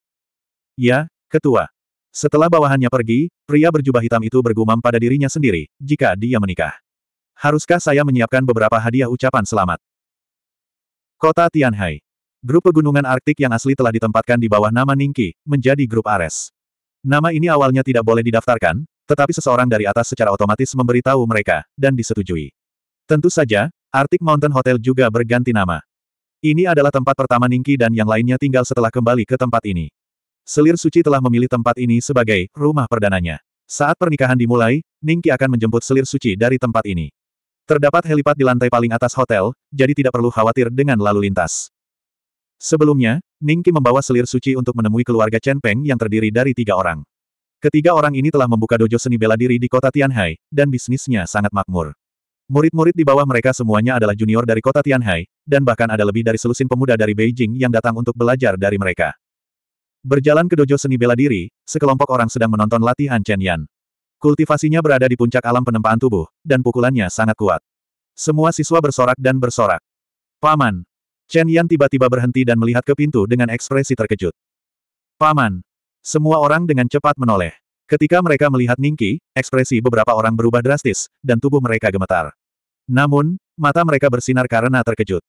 Ya, ketua. Setelah bawahannya pergi, pria berjubah hitam itu bergumam pada dirinya sendiri, jika dia menikah. Haruskah saya menyiapkan beberapa hadiah ucapan selamat? Kota Tianhai. Grup pegunungan Arktik yang asli telah ditempatkan di bawah nama Ningki, menjadi grup Ares. Nama ini awalnya tidak boleh didaftarkan, tetapi seseorang dari atas secara otomatis memberitahu mereka, dan disetujui. Tentu saja, Arctic Mountain Hotel juga berganti nama. Ini adalah tempat pertama Ningki dan yang lainnya tinggal setelah kembali ke tempat ini. Selir suci telah memilih tempat ini sebagai rumah perdananya. Saat pernikahan dimulai, Ningki akan menjemput selir suci dari tempat ini. Terdapat helipad di lantai paling atas hotel, jadi tidak perlu khawatir dengan lalu lintas. Sebelumnya, Ningki membawa selir suci untuk menemui keluarga Chen Peng yang terdiri dari tiga orang. Ketiga orang ini telah membuka dojo seni bela diri di kota Tianhai, dan bisnisnya sangat makmur. Murid-murid di bawah mereka semuanya adalah junior dari kota Tianhai, dan bahkan ada lebih dari selusin pemuda dari Beijing yang datang untuk belajar dari mereka. Berjalan ke dojo seni bela diri, sekelompok orang sedang menonton latihan Chen Yan. Kultivasinya berada di puncak alam penempaan tubuh, dan pukulannya sangat kuat. Semua siswa bersorak dan bersorak. Paman! Chen Yan tiba-tiba berhenti dan melihat ke pintu dengan ekspresi terkejut. Paman! Semua orang dengan cepat menoleh. Ketika mereka melihat Ningki, ekspresi beberapa orang berubah drastis, dan tubuh mereka gemetar. Namun, mata mereka bersinar karena terkejut.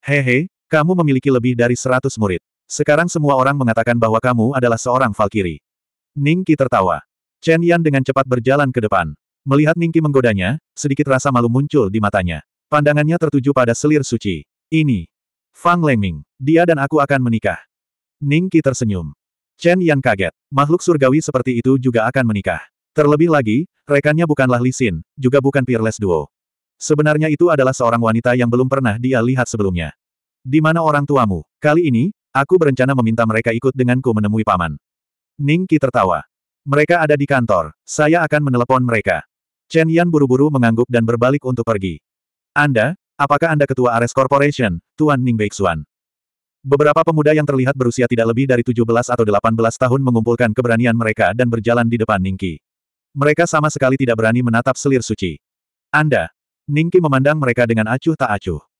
Hehe, kamu memiliki lebih dari seratus murid. Sekarang semua orang mengatakan bahwa kamu adalah seorang Valkyrie. Ningki tertawa. Chen Yan dengan cepat berjalan ke depan. Melihat Ningki menggodanya, sedikit rasa malu muncul di matanya. Pandangannya tertuju pada selir suci. Ini. Fang Lengming. Dia dan aku akan menikah. Ningki tersenyum. Chen Yan kaget. Makhluk surgawi seperti itu juga akan menikah. Terlebih lagi, rekannya bukanlah Li Xin, juga bukan Peerless Duo. Sebenarnya itu adalah seorang wanita yang belum pernah dia lihat sebelumnya. Di mana orang tuamu? Kali ini, aku berencana meminta mereka ikut denganku menemui paman. Ning Qi tertawa. Mereka ada di kantor, saya akan menelepon mereka. Chen Yan buru-buru mengangguk dan berbalik untuk pergi. Anda, apakah Anda ketua Ares Corporation, Tuan Ning Beixuan? Beberapa pemuda yang terlihat berusia tidak lebih dari 17 atau 18 tahun mengumpulkan keberanian mereka dan berjalan di depan Ningki. Mereka sama sekali tidak berani menatap selir suci. Anda. Ningki memandang mereka dengan acuh tak acuh.